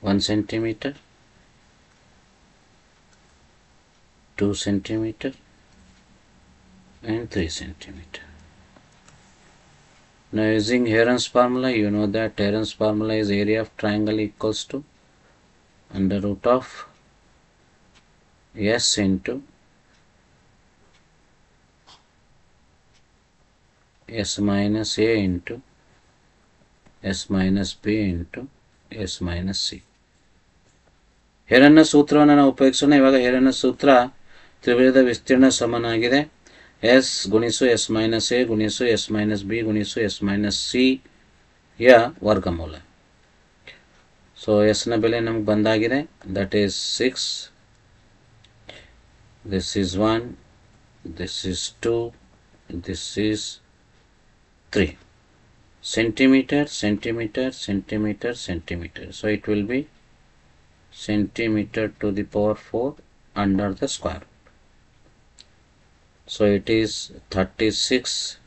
1 centimeter 2 centimeter and 3 centimeter. Now using Heron's formula, you know that Heron's formula is area of triangle equals to under root of S into S minus A into S minus B into S minus C. Heron's sutra, ಹೆರಣ್ಯ ಸೂತ್ರವನ್ನು ನಾವು ಉಪಯೋಗಿಸೋಣ ಇವಾಗ Heron's sutra, ತ್ರಿಭುಜದ ವಿಸ್ತೀರ್ಣ ಸಮನಾಗಿದೆ s गुणिसो s minus a गुणिसो एस माइनस बी गुणिसो एस माइनस सी या वर्गमूल सो एस न बेले नमक बंद that is six this is one this is two this is three centimetre centimetre centimetre centimetre so it will be centimetre to the power four under the square so it is 36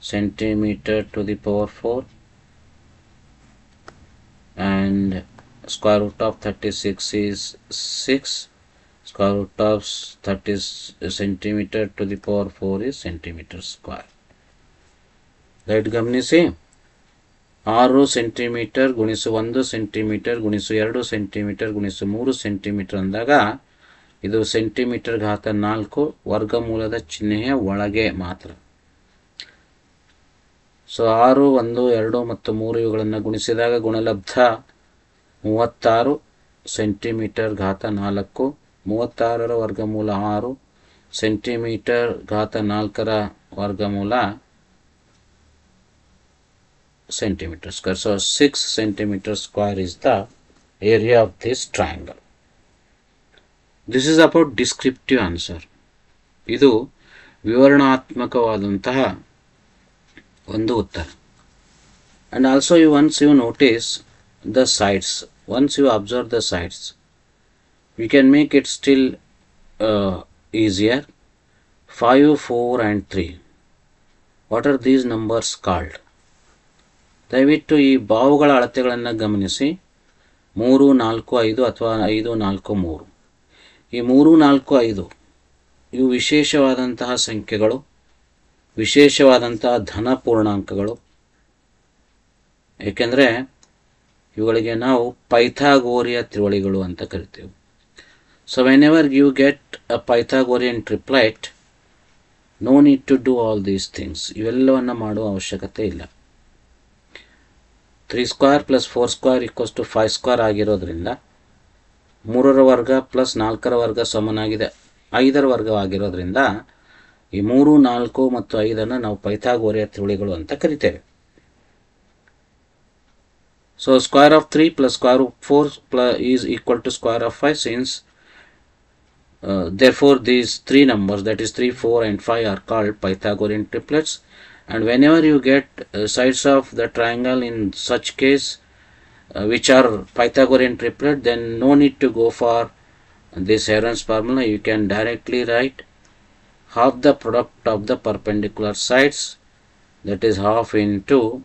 centimeter to the power 4 and square root of 36 is 6 square root of 30 centimeter to the power 4 is centimeter square That gamni see 6 centimeter gunisu 1 centimeter gunisu 2 centimeter gunisu 3 centimeter andaga ಇದು centimetre ಘಾತ ನಾಲ್ಕು ವರ್ಗಮೂಲದ ಚಿಹ್ನೆಯ ಒಳಗೆ ಮಾತ್ರ so ಆರು ಒಂದು ಎರಡು ಮತ್ತು ಮೂರು ಇವುಗಳನ್ನು ಗುಣಿಸಿದಾಗ ಗುಣಲಬ್ಧ ಮೂವತ್ತಾರು ಸೆಂಟಿಮೀಟರ್ ಘಾತ ನಾಲ್ಕು ಮೂವತ್ತಾರರ ವರ್ಗಮೂಲ ಆರು ಸೆಂಟಿಮೀಟರ್ ಘಾತ ನಾಲ್ಕರ ವರ್ಗಮೂಲ centimetre square so six centimetre square is the area of this triangle this is about descriptive answer ಇದು ವಿವರಣಾತ್ಮಕವಾದಂತಹ ಒಂದು ಉತ್ತರ and also you once you notice the sides once you observe the sides we can make it still easier five four and three what are these numbers called ದಯವಿಟ್ಟು ಈ ಬಾವುಗಳ ಅಳತೆಗಳನ್ನು ಗಮನಿಸಿ ಮೂರು ನಾಲ್ಕು ಐದು ಅಥವಾ ಐದು ನಾಲ್ಕು ಮೂರು ಈ ಮೂರು ನಾಲ್ಕು ಐದು ಇವು ವಿಶೇಷವಾದಂತಹ ಸಂಖ್ಯೆಗಳು ವಿಶೇಷವಾದಂತಹ ಧನ ಪೂರ್ಣಾಂಕಗಳು ಏಕೆಂದರೆ ಇವುಗಳಿಗೆ ನಾವು ಪೈಥಾಗೋರಿಯ ತ್ರಿವಳಿಗಳು ಅಂತ ಕರಿತೇವೆ so whenever you get a Pythagorean triplet no need to do all these things ಇವೆಲ್ಲವನ್ನು ಮಾಡುವ ಅವಶ್ಯಕತೆ ಇಲ್ಲ three square plus four square equals to five square ಆಗಿರೋದ್ರಿಂದ ಮೂರರ ವರ್ಗ ಪ್ಲಸ್ ನಾಲ್ಕರ ವರ್ಗ ಸಮನಾಗಿದೆ ಐದರ ವರ್ಗವಾಗಿರೋದ್ರಿಂದ ಈ ಮೂರು ನಾಲ್ಕು ಮತ್ತು ಐದನ್ನು ನಾವು ಪೈಥಾಗೋರಿಯ ತಿರುಳಿಗಳು ಅಂತ ಕರಿತೇವೆ so square of three plus square of four ಪ್ಲ is equal to square of five since there four these three numbers that is three four and five are called Pythagorean triplets and whenever you get sides of the triangle in such case uh, which are Pythagorean triplet then no need to go for this Aaron's formula you can directly write half the product of the perpendicular sides that is half into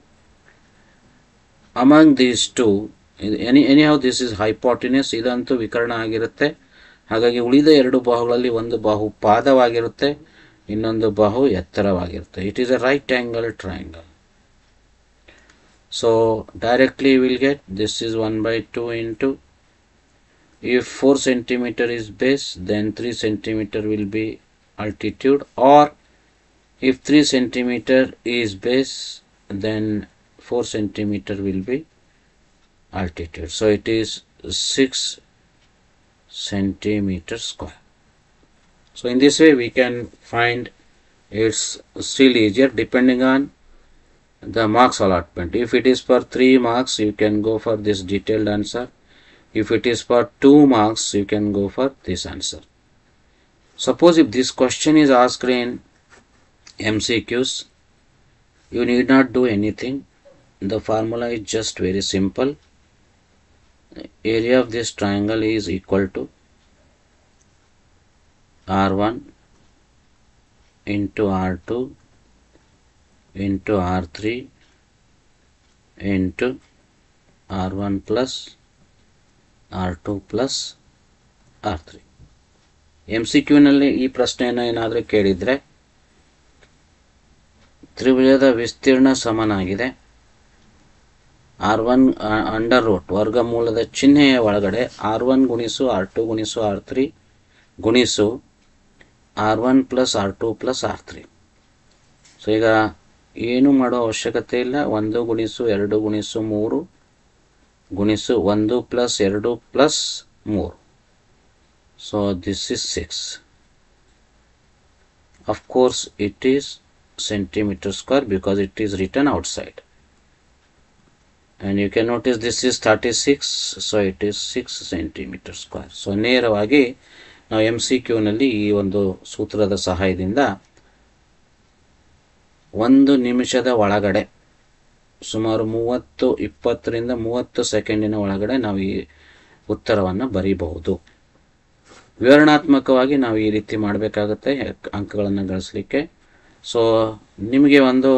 among these two any anyhow this is hypotenuse vikarna ಇದಂತೂ ವಿಕರಣ ಆಗಿರುತ್ತೆ ಹಾಗಾಗಿ ಉಳಿದ ಎರಡು ಬಾಹುಗಳಲ್ಲಿ ಒಂದು ಬಾಹು ಪಾದವಾಗಿರುತ್ತೆ bahu ಬಾಹು ಎತ್ತರವಾಗಿರುತ್ತೆ It is a right angle triangle. so directly we'll get this is 1 by 2 into if 4 centimeter is base then 3 centimeter will be altitude or if 3 centimeter is base then 4 centimeter will be altitude so it is 6 centimeter square so in this way we can find it's still easier depending on the marks allotment. If it is for 3 marks, you can go for this detailed answer. If it is for 2 marks, you can go for this answer. Suppose if this question is asked in MCQs, you need not do anything. The formula is just very simple. Area of this triangle is equal to R1 into R2 R three R one plus R two plus R three M C ಕ್ಯೂನಲ್ಲಿ ಈ ಪ್ರಶ್ನೆಯನ್ನು ಏನಾದರೂ ಕೇಳಿದರೆ ತ್ರಿಭುಜದ ವಿಸ್ತೀರ್ಣ ಸಮನಾಗಿದೆ R one under root ವರ್ಗಮೂಲದ ಚಿಹ್ನೆಯ ಒಳಗಡೆ ಆರ್ ಒನ್ ಗುಣಿಸು ಆರ್ ಟು ಗುಣಿಸು ಆರ್ ತ್ರೀ ಗುಣಿಸು R one plus R two plus R three so ಈಗ ಏನು ಮಾಡೋ ಅವಶ್ಯಕತೆ ಇಲ್ಲ ಒಂದು ಗುಣಿಸು ಎರಡು ಗುಣಿಸು ಮೂರು ಗುಣಿಸು ಒಂದು ಪ್ಲಸ್ ಎರಡು ಪ್ಲಸ್ ಮೂರು so this is six of course it is centimeter square because it is return outside and you can notice this is thirty six so it is six centimetre square so ನೇರವಾಗಿ ನಾವು M C ಕ್ಯೂನಲ್ಲಿ ಈ ಒಂದು ಸೂತ್ರದ ಸಹಾಯದಿಂದ ಒಂದು ನಿಮಿಷದ ಒಳಗಡೆ ಸುಮಾರು ಮೂವತ್ತು ಇಪ್ಪತ್ತರಿಂದ ಮೂವತ್ತು ಸೆಕೆಂಡಿನ ಒಳಗಡೆ ನಾವು ಈ ಉತ್ತರವನ್ನು ಬರೀಬಹುದು ವಿವರಣಾತ್ಮಕವಾಗಿ ನಾವು ಈ ರೀತಿ ಮಾಡಬೇಕಾಗುತ್ತೆ ಅಂಕಗಳನ್ನು ಗಳಿಸಲಿಕ್ಕೆ ಸೊ ನಿಮಗೆ ಒಂದು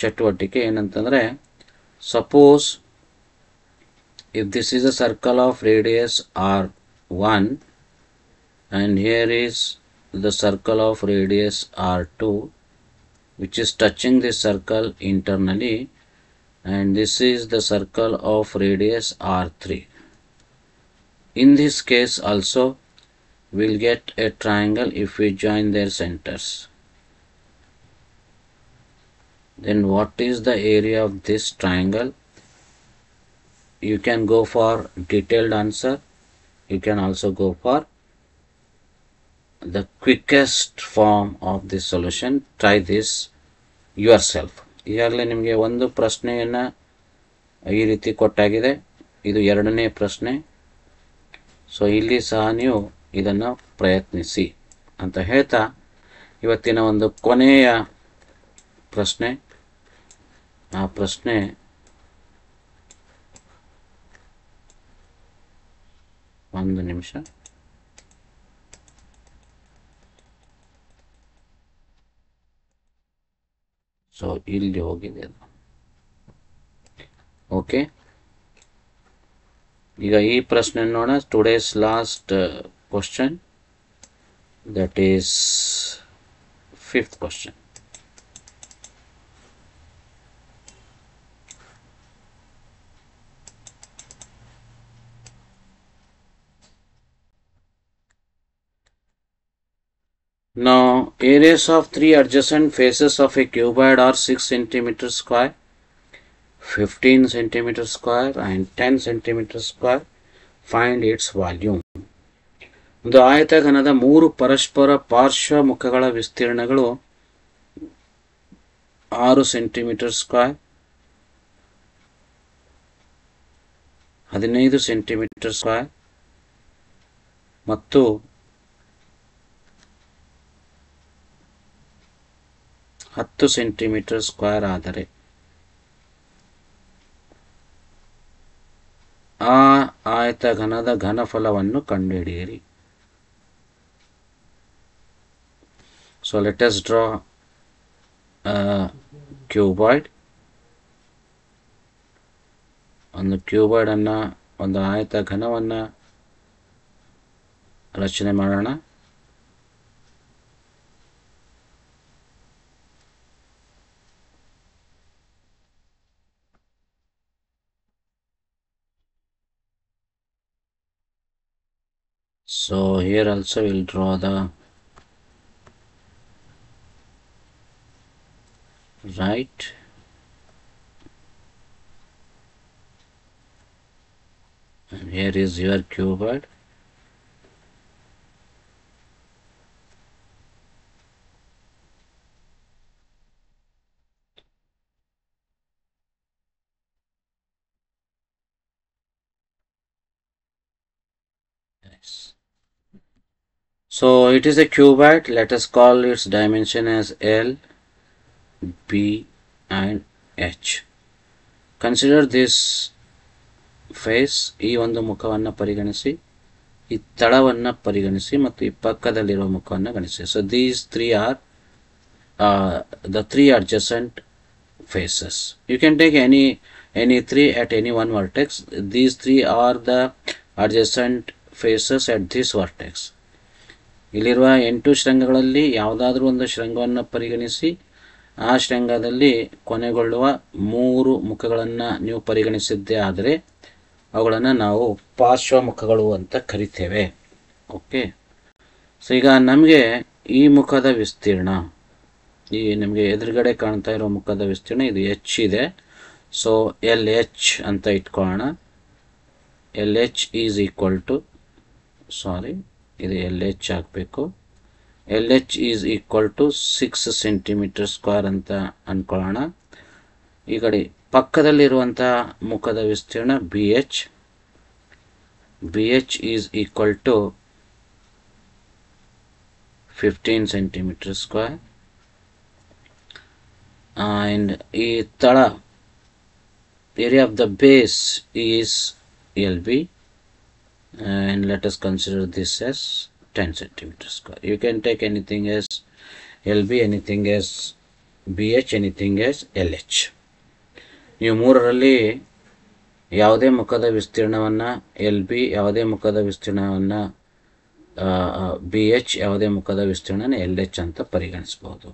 ಚಟುವಟಿಕೆ ಏನಂತಂದರೆ suppose if this is a circle of radius R one and here is the circle of radius R two which is touching the circle internally and this is the circle of radius r3 in this case also we'll get a triangle if we join their centers then what is the area of this triangle you can go for detailed answer you can also go for the quickest form of this solution try this yourself ಈಗಾಗಲೇ ನಿಮಗೆ ಒಂದು ಪ್ರಶ್ನೆಯನ್ನು ಈ ರೀತಿ ಕೊಟ್ಟಾಗಿದೆ ಇದು ಎರಡನೇ ಪ್ರಶ್ನೆ so ಇಲ್ಲಿ ಸಹ ನೀವು ಇದನ್ನು ಪ್ರಯತ್ನಿಸಿ ಅಂತ ಹೇಳ್ತಾ ಇವತ್ತಿನ ಒಂದು ಕೊನೆಯ ಪ್ರಶ್ನೆ ಆ ಪ್ರಶ್ನೆ ಒಂದು ನಿಮಿಷ ಸೊ ಇಲ್ಲಿ ಹೋಗಿದೆ ಅದು ಓಕೆ ಈಗ ಈ ಪ್ರಶ್ನೆ ನೋಡೋಣ today's last question that is fifth question Now, areas of three adjacent faces of a cuboid are 6 cm square, 15 cm square and 10 cm square. Find its volume. ಒಂದು ಆಯತಘನದ ಮೂರು ಪರಸ್ಪರ ಪಾರ್ಶ್ವ ಮುಖಗಳ ವಿಸ್ತೀರ್ಣಗಳು ಆರು ಸೆಂಟಿಮೀಟರ್ square ಹದಿನೈದು ಸೆಂಟಿಮೀಟರ್ square ಮತ್ತು ಹತ್ತು ಸೆಂಟಿಮೀಟರ್ ಸ್ಕ್ವೇರ್ ಆದರೆ ಆ ಘನದ ಘನಫಲವನ್ನು ಕಂಡುಹಿಡಿಯಿರಿ ಸೊ ಲೆಟಸ್ ಡ್ರಾ ಕ್ಯೂಬಾಯ್ಡ್ ಒಂದು ಕ್ಯೂಬಾಯ್ಡನ್ನು ಒಂದು ಆಯತ ಘನವನ್ನು ರಚನೆ ಮಾಡೋಣ so here also we'll draw the right and here is your cuboid. So it is a cuboid. Let us call its dimension as L, B and H. Consider this face. E one the mukavana pariganasi. E tadavana pariganasi. Matu ipakada liro mukavana ganasi. So these three are uh, the three adjacent faces. You can take any any three at any one vertex. These three are the adjacent faces at this vertex. ಇಲ್ಲಿರುವ ಎಂಟು ಶೃಂಗಗಳಲ್ಲಿ ಯಾವುದಾದ್ರೂ ಒಂದು ಶೃಂಗವನ್ನು ಪರಿಗಣಿಸಿ ಆ ಶೃಂಗದಲ್ಲಿ ಕೊನೆಗೊಳ್ಳುವ ಮೂರು ಮುಖಗಳನ್ನು ನೀವು ಪರಿಗಣಿಸಿದ್ದೇ ಆದರೆ ಅವುಗಳನ್ನು ನಾವು ಮುಖಗಳು ಅಂತ ಕರಿತೇವೆ ಓಕೆ ಸೊ ಈಗ ನಮಗೆ ಈ ಮುಖದ ವಿಸ್ತೀರ್ಣ ಈ ನಿಮಗೆ ಎದುರುಗಡೆ ಕಾಣ್ತಾ ಇರೋ ಮುಖದ ವಿಸ್ತೀರ್ಣ ಇದು ಎಚ್ ಇದೆ ಸೊ ಎಲ್ ಎಚ್ ಅಂತ ಇಟ್ಕೊಳ್ಳೋಣ L H is equal to sorry ಇದು ಎಲ್ ಎಚ್ ಹಾಕಬೇಕು L H is equal to six centimetre square ಅಂತ ಅಂದ್ಕೊಳ್ಳೋಣ ಈ ಕಡೆ ಪಕ್ಕದಲ್ಲಿರುವಂತಹ ಮುಖದ ವಿಸ್ತೀರ್ಣ B H B H is equal to fifteen centimeter square and ಈ ತಳ area of the base is L B and let us consider this as 10 centimeter square you can take anything as lb anything as bh anything as lh ನೀವು ಮೂರರಲ್ಲಿ ಯಾವುದೇ ಮುಖದ ವಿಸ್ತೀರ್ಣವನ್ನು L B ಯಾವುದೇ ಮುಖದ ವಿಸ್ತೀರ್ಣವನ್ನು ಬಿ ಎಚ್ ಯಾವುದೇ ಮುಖದ ವಿಸ್ತೀರ್ಣನ ಎಲ್ ಎಚ್ ಅಂತ ಪರಿಗಣಿಸ್ಬೋದು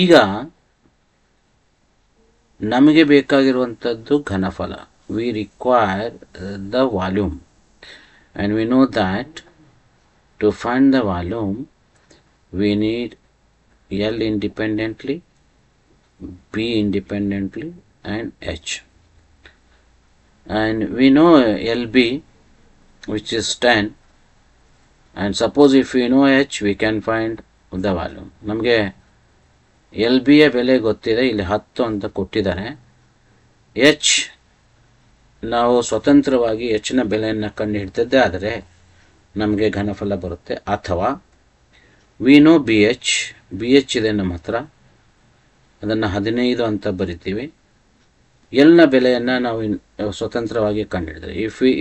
ಈಗ ನಮಗೆ ಬೇಕಾಗಿರುವಂಥದ್ದು ಘನಫಲ we require the volume and we know that to find the volume we need L independently B independently and H and we know LB which is 10 and suppose if we know H we can find the volume Namge LB ಬೆಲೆ ಗೊತ್ತಿದೆ ಇಲ್ಲಿ ಹತ್ತು ಅಂತ ಕೊಟ್ಟಿದ್ದಾರೆ ನಾವು ಸ್ವತಂತ್ರವಾಗಿ ಹೆಚ್ಚಿನ ಬೆಲೆಯನ್ನು ಕಂಡು ಹಿಡಿದದ್ದೇ ಆದರೆ ನಮಗೆ ಘನಫಲ ಬರುತ್ತೆ ಅಥವಾ we know B H B H ಇದೆ ನಮ್ಮ ಹತ್ರ ಅದನ್ನು ಹದಿನೈದು ಅಂತ ಬರಿತೀವಿ ಎಲ್ನ ಬೆಲೆಯನ್ನು ನಾವು ಸ್ವತಂತ್ರವಾಗಿ ಕಂಡು ಕಂಡುಹಿಡಿದ್ರೆ if we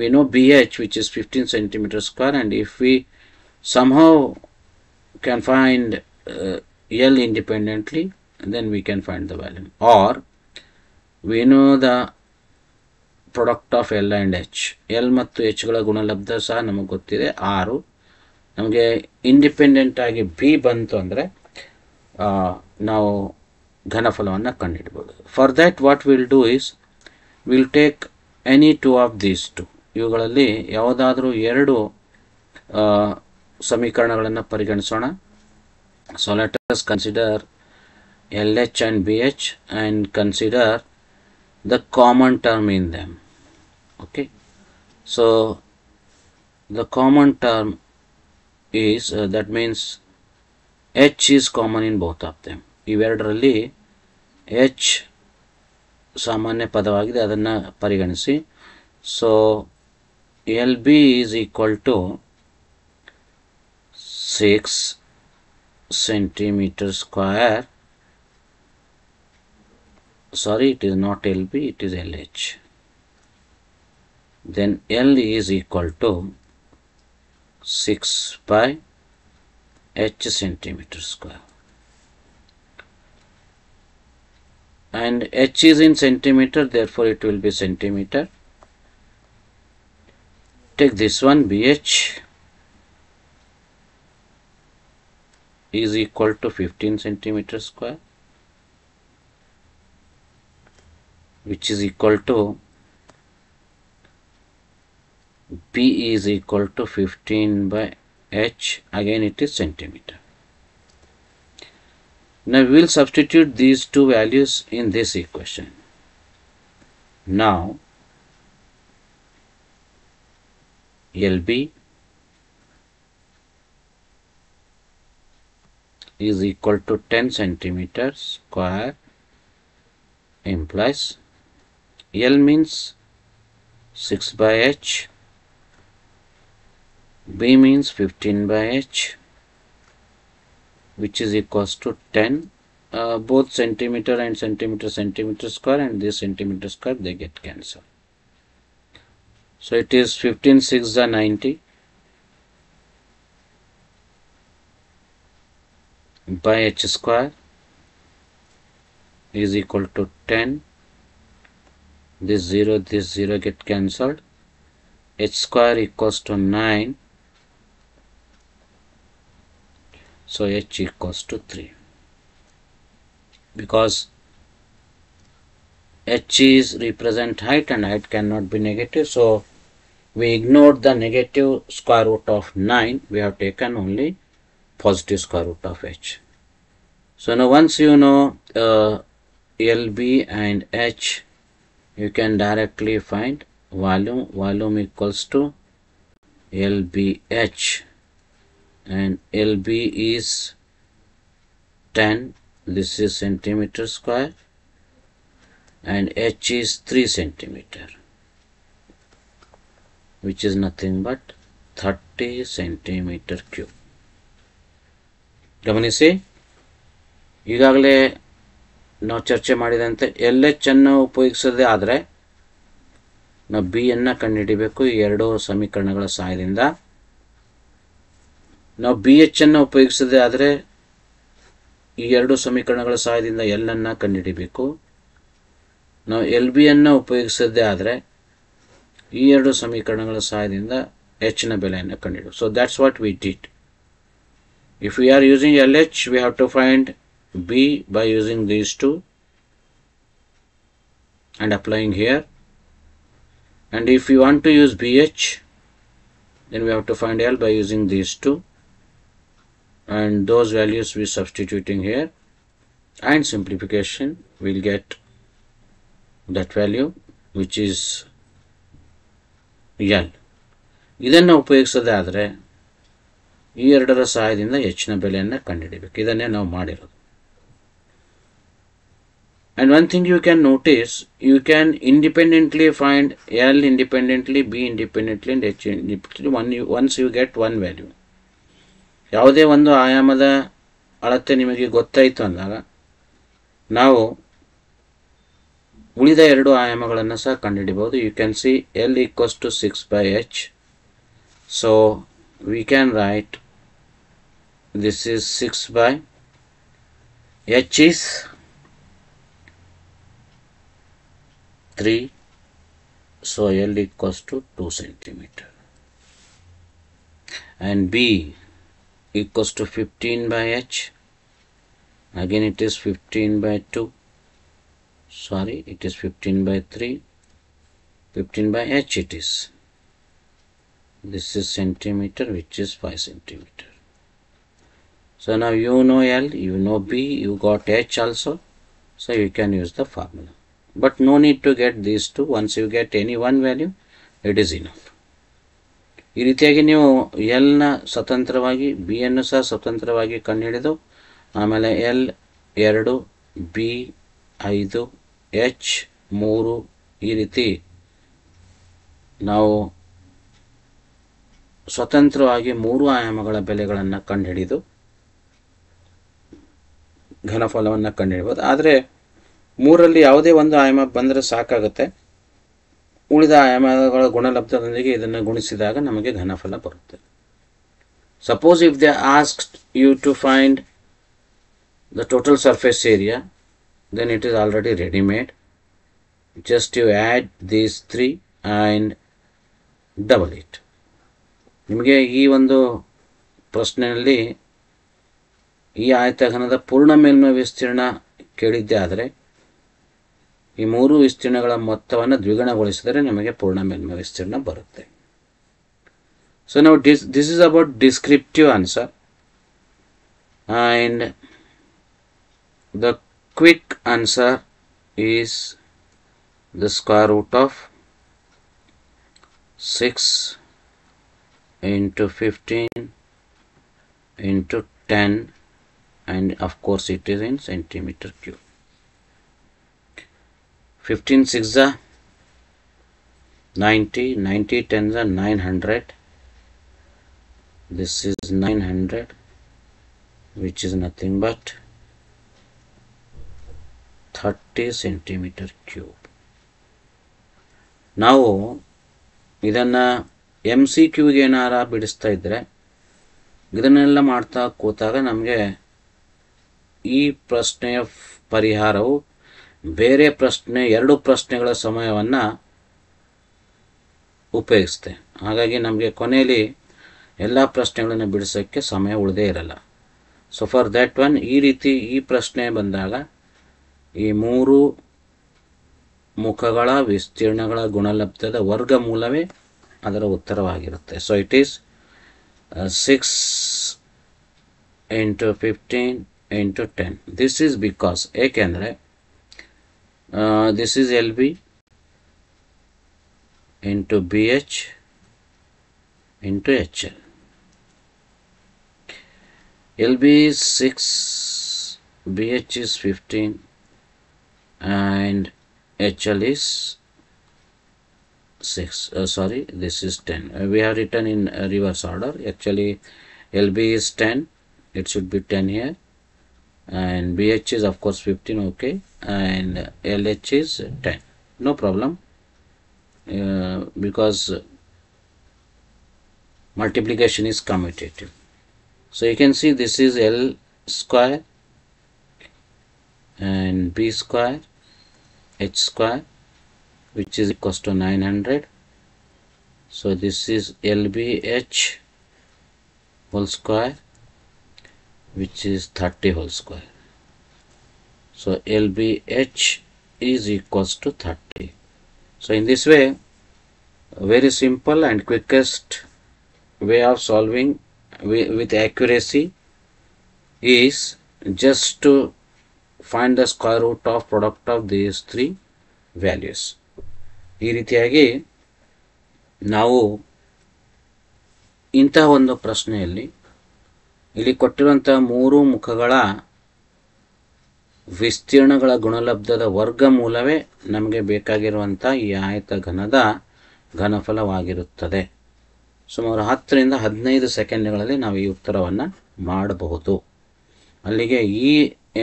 we know B H which is fifteen centimeter square and if we somehow how find find L then we we find find volume are are we the product of L and H L ಮತ್ತು ಎಚ್ಗಳ ಗುಣಲಬ್ಧ ಸಹ ನಮಗೆ ಗೊತ್ತಿದೆ ಆರು ನಮಗೆ independent ಆಗಿ B ಬಂತು ಅಂದರೆ ನಾವು ಘನಫಲವನ್ನು ಕಂಡುಹಿಡ್ಬೋದು for that what will do is will take any two of these two ಇವುಗಳಲ್ಲಿ ಯಾವುದಾದ್ರೂ ಎರಡು ಸಮೀಕರಣಗಳನ್ನು ಪರಿಗಣಿಸೋಣ so let us consider L H and B H and consider the common term in them okay so the common term is uh, that means h is common in both of them ಇವೆರಡರಲ್ಲಿ H ಸಾಮಾನ್ಯ ಪದವಾಗಿದೆ ಅದನ್ನು ಪರಿಗಣಿಸಿ so L B is equal to six centimeter square sorry it is not L B it is L H then L is equal to 6 pi h centimeter square and h is in centimeter therefore it will be centimeter take this one bh is equal to 15 centimeter square which is equal to P is equal to 15 by H again it is centimeter. Now we will substitute these two values in this equation. Now LB is equal to 10 centimeter square implies L means 6 by H B means 15 by H which is equals to 10 uh, both centimeter and centimeter centimeter square and this centimeter square they get cancelled. So it is 15 6 the 90 by h square is equal to 10 this 0 this 0 get cancelled h square equals to 9 so h equals to 3 because h is represent height and height cannot be negative so we ignored the negative square root of 9 we have taken only positive square root of h so now once you know uh, lb and h you can directly find volume volume equals to lbh and LB is 10 this is centimeter square and H is 3 centimeter which is nothing but 30 centimeter cube ಗಮನಿಸಿ ಈಗಾಗಲೇ ನಾವು ಚರ್ಚೆ ಮಾಡಿದಂತೆ L H ಅನ್ನು ಉಪಯೋಗಿಸದೆ ಆದರೆ ನಾವು B ಅನ್ನು ಕಂಡುಹಿಡಿಬೇಕು ಎರಡೂ ಸಮೀಕರಣಗಳ ಸಹಾಯದಿಂದ ನಾವು ಬಿ ಎಚ್ ಅನ್ನು ಉಪಯೋಗಿಸದೆ ಆದರೆ ಈ ಎರಡು ಸಮೀಕರಣಗಳ ಸಹಾಯದಿಂದ ಎಲ್ ಅನ್ನು ಕಂಡುಹಿಡಿಬೇಕು ನಾವು ಎಲ್ ಬಿ ಅನ್ನು ಉಪಯೋಗಿಸದೇ ಆದರೆ ಈ ಎರಡು ಸಮೀಕರಣಗಳ ಸಹಾಯದಿಂದ ಹೆಚ್ಚಿನ ಬೆಲೆಯನ್ನು ಕಂಡುಹಿಡಿಯು so that's what we did if we are using L H we have to find B by using these two and applying here and if you want to use B H then we have to find L by using these two and those values we substituting here and simplification we'll get that value which is L ಇದನ್ನು ಉಪಯೋಗಿಸೋದೇ ಆದರೆ ಈ ಎರಡರ ಸಹಾಯದಿಂದ ಹೆಚ್ಚಿನ ಬೆಲೆಯನ್ನು ಕಂಡುಹಿಡಿಬೇಕು ಇದನ್ನೇ ನಾವು ಮಾಡಿರೋದು and one thing you can notice you can independently find L independently B independently and H independently one you once you get one value ಯಾವುದೇ ಒಂದು ಆಯಾಮದ ಅಳತೆ ನಿಮಗೆ ಗೊತ್ತಾಯಿತು ಅಂದಾಗ ನಾವು ಉಳಿದ ಎರಡು ಆಯಾಮಗಳನ್ನು ಸಹ ಕಂಡುಹಿಡಿಬಹುದು you can see L equals to six by H so we can write this is six by H is three so L equals to two centimetre and B equals to 15 by h again it is 15 by 2 sorry it is 15 by 3 15 by h it is this is centimeter which is 5 centimeter so now you know L you know B you got H also so you can use the formula but no need to get these two once you get any one value it is enough ಈ ರೀತಿಯಾಗಿ ನೀವು ಎಲ್ನ ಸ್ವತಂತ್ರವಾಗಿ ಅನ್ನು ಸಹ ಸ್ವತಂತ್ರವಾಗಿ ಕಂಡುಹಿಡಿದು ಆಮೇಲೆ L ಎರಡು ಬಿ ಐದು ಎಚ್ ಮೂರು ಈ ರೀತಿ ನಾವು ಸ್ವತಂತ್ರವಾಗಿ ಮೂರು ಆಯಾಮಗಳ ಬೆಲೆಗಳನ್ನು ಕಂಡುಹಿಡಿದು ಘನಫಲವನ್ನು ಕಂಡುಹಿಡಬಹುದು ಆದರೆ ಮೂರಲ್ಲಿ ಯಾವುದೇ ಒಂದು ಆಯಾಮ ಬಂದರೆ ಸಾಕಾಗುತ್ತೆ ಉಳಿದ ಆಯಾಮಗಳ ಗುಣಲಬ್ಧದೊಂದಿಗೆ ಇದನ್ನು ಗುಣಿಸಿದಾಗ ನಮಗೆ ಘನಫಲ ಬರುತ್ತೆ suppose if they asked you to find the total surface area then it is already readymade just you add these three and double it ನಿಮಗೆ ಈ ಒಂದು ಪ್ರಶ್ನೆಯಲ್ಲಿ ಈ ಆಯತಘನದ ಪೂರ್ಣ ಮೇಲ್ಮೈ ವಿಸ್ತೀರ್ಣ ಕೇಳಿದ್ದೆ ಆದರೆ ಈ ಮೂರು ವಿಸ್ತೀರ್ಣಗಳ ಮೊತ್ತವನ್ನು ದ್ವಿಗುಣಗೊಳಿಸಿದರೆ ನಿಮಗೆ ಪೂರ್ಣ ಮೇಲ್ಮೈ ವಿಸ್ತೀರ್ಣ ಬರುತ್ತೆ ಸೊ ನಾವು this this is about descriptive answer and the quick answer is the square root of six into fifteen into ten and of course it is in centimeter cube fifteen six ninety ninety tens nine hundred this is nine hundred which is nothing but thirty centimeter cube ನಾವು ಇದನ್ನು M C ಕ್ಯೂಗೆ ಏನಾರ ಬಿಡಿಸ್ತಾ ಇದ್ದರೆ ಇದನ್ನೆಲ್ಲ ಮಾಡ್ತಾ ಕೂತಾಗ ನಮಗೆ ಈ ಪ್ರಶ್ನೆಯ ಪರಿಹಾರವು ಬೇರೆ ಪ್ರಶ್ನೆ ಎರಡು ಪ್ರಶ್ನೆಗಳ ಸಮಯವನ್ನು ಉಪಯೋಗಿಸ್ತೆ ಹಾಗಾಗಿ ನಮಗೆ ಕೊನೆಯಲ್ಲಿ ಎಲ್ಲ ಪ್ರಶ್ನೆಗಳನ್ನು ಬಿಡಿಸೋಕ್ಕೆ ಸಮಯ ಉಳದೇ ಇರಲ್ಲ ಸೊ ಫಾರ್ ದ್ಯಾಟ್ ಒನ್ ಈ ರೀತಿ ಈ ಪ್ರಶ್ನೆ ಬಂದಾಗ ಈ ಮೂರು ಮುಖಗಳ ವಿಸ್ತೀರ್ಣಗಳ ಗುಣಲಬ್ಧದ ಮೂಲವೇ ಅದರ ಉತ್ತರವಾಗಿರುತ್ತೆ so it is six into fifteen into ten this is because ಏಕೆಂದರೆ Uh, this is LB into BH into HL. LB is 6, BH is 15 and HL is 6 uh, sorry this is 10 uh, we have written in reverse order actually LB is 10 it should be 10 here and BH is of course 15 okay and LH is 10 no problem uh, because multiplication is commutative so you can see this is L square and B square H square which is equals to 900 so this is LBH whole square which is 30 whole square. So LBH is equals to 30. So in this way, very simple and quickest way of solving with accuracy is just to find the square root of product of these three values. ಈ ರೀತಿಯಾಗಿ ನಾವು ಇಂತಹ ಒಂದು ಪ್ರಶ್ನೆಯಲ್ಲಿ ಇಲ್ಲಿ ಕೊಟ್ಟಿರುವಂಥ ಮೂರು ಮುಖಗಳ ವಿಸ್ತೀರ್ಣಗಳ ಗುಣಲಬ್ಧದ ಮೂಲವೇ ನಮಗೆ ಬೇಕಾಗಿರುವಂಥ ಈ ಆಯತ ಘನದ ಘನಫಲವಾಗಿರುತ್ತದೆ ಸುಮಾರು ಹತ್ತರಿಂದ ಹದಿನೈದು ಸೆಕೆಂಡ್ಗಳಲ್ಲಿ ನಾವು ಈ ಉತ್ತರವನ್ನು ಮಾಡಬಹುದು ಅಲ್ಲಿಗೆ ಈ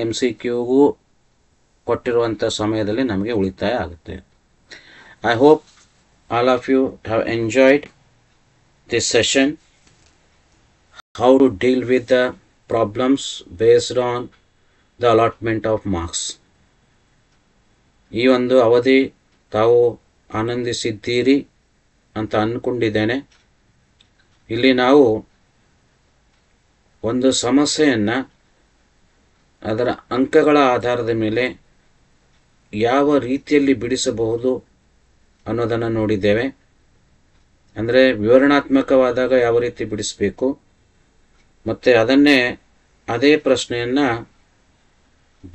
ಎಮ್ ಸಿ ಕ್ಯೂಗೂ ಕೊಟ್ಟಿರುವಂಥ ಸಮಯದಲ್ಲಿ ನಮಗೆ ಉಳಿತಾಯ ಆಗುತ್ತೆ I hope all of you have enjoyed this session how to deal with the problems based on the allotment of marks ಈ ಒಂದು ಅವಧಿ ತಾವು ಆನಂದಿಸಿದ್ದೀರಿ ಅಂತ ಅಂದ್ಕೊಂಡಿದ್ದೇನೆ ಇಲ್ಲಿ ನಾವು ಒಂದು ಸಮಸ್ಯೆಯನ್ನು ಅದರ ಅಂಕಗಳ ಆಧಾರದ ಮೇಲೆ ಯಾವ ರೀತಿಯಲ್ಲಿ ಬಿಡಿಸಬಹುದು ಅನ್ನೋದನ್ನು ನೋಡಿದ್ದೇವೆ ಅಂದರೆ ವಿವರಣಾತ್ಮಕವಾದಾಗ ಯಾವ ರೀತಿ ಬಿಡಿಸಬೇಕು ಮತ್ತು ಅದನ್ನೇ ಅದೇ ಪ್ರಶ್ನೆಯನ್ನು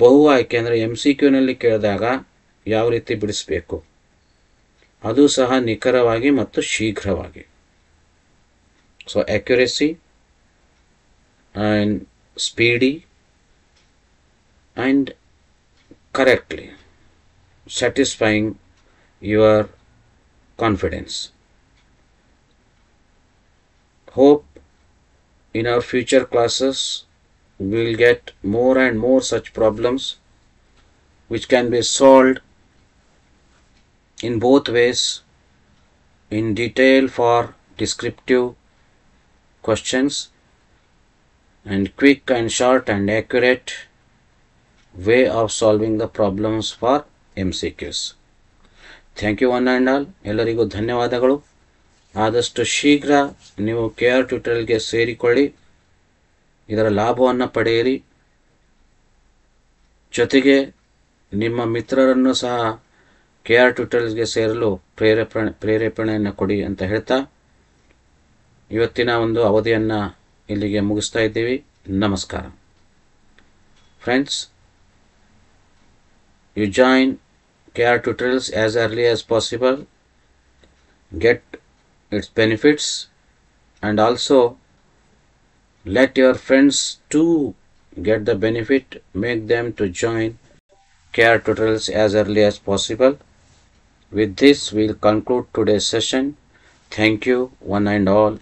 ಬಹು ಆಯ್ಕೆ ಅಂದರೆ ಎಮ್ ಸಿ ಕ್ಯೂನಲ್ಲಿ ಕೇಳಿದಾಗ ಯಾವ ರೀತಿ ಬಿಡಿಸಬೇಕು ಅದು ಸಹ ನಿಖರವಾಗಿ ಮತ್ತು ಶೀಘ್ರವಾಗಿ so accuracy and speedy and correctly satisfying your confidence hope In our future classes, we will get more and more such problems which can be solved in both ways in detail for descriptive questions and quick and short and accurate way of solving the problems for MCQs. Thank you one and all ಆದಷ್ಟು ಶೀಘ್ರ ನೀವು K R ಟ್ಯೂಟರ್ಗೆ ಸೇರಿಕೊಳ್ಳಿ ಇದರ ಲಾಭವನ್ನು ಪಡೆಯಿರಿ ಜೊತೆಗೆ ನಿಮ್ಮ ಮಿತ್ರರನ್ನು ಸಹ K R ಟ್ಯೂಟರ್ಸ್ಗೆ ಸೇರಲು ಪ್ರೇರೇಪಣೆ ಪ್ರೇರೇಪಣೆಯನ್ನು ಕೊಡಿ ಅಂತ ಹೇಳ್ತಾ ಇವತ್ತಿನ ಒಂದು ಅವಧಿಯನ್ನು ಇಲ್ಲಿಗೆ ಮುಗಿಸ್ತಾ ಇದ್ದೀವಿ ನಮಸ್ಕಾರ friends you join K R tutorials as early as possible get its benefits and also let your friends too get the benefit make them to join care tutorials as early as possible with this we'll conclude today's session thank you one and all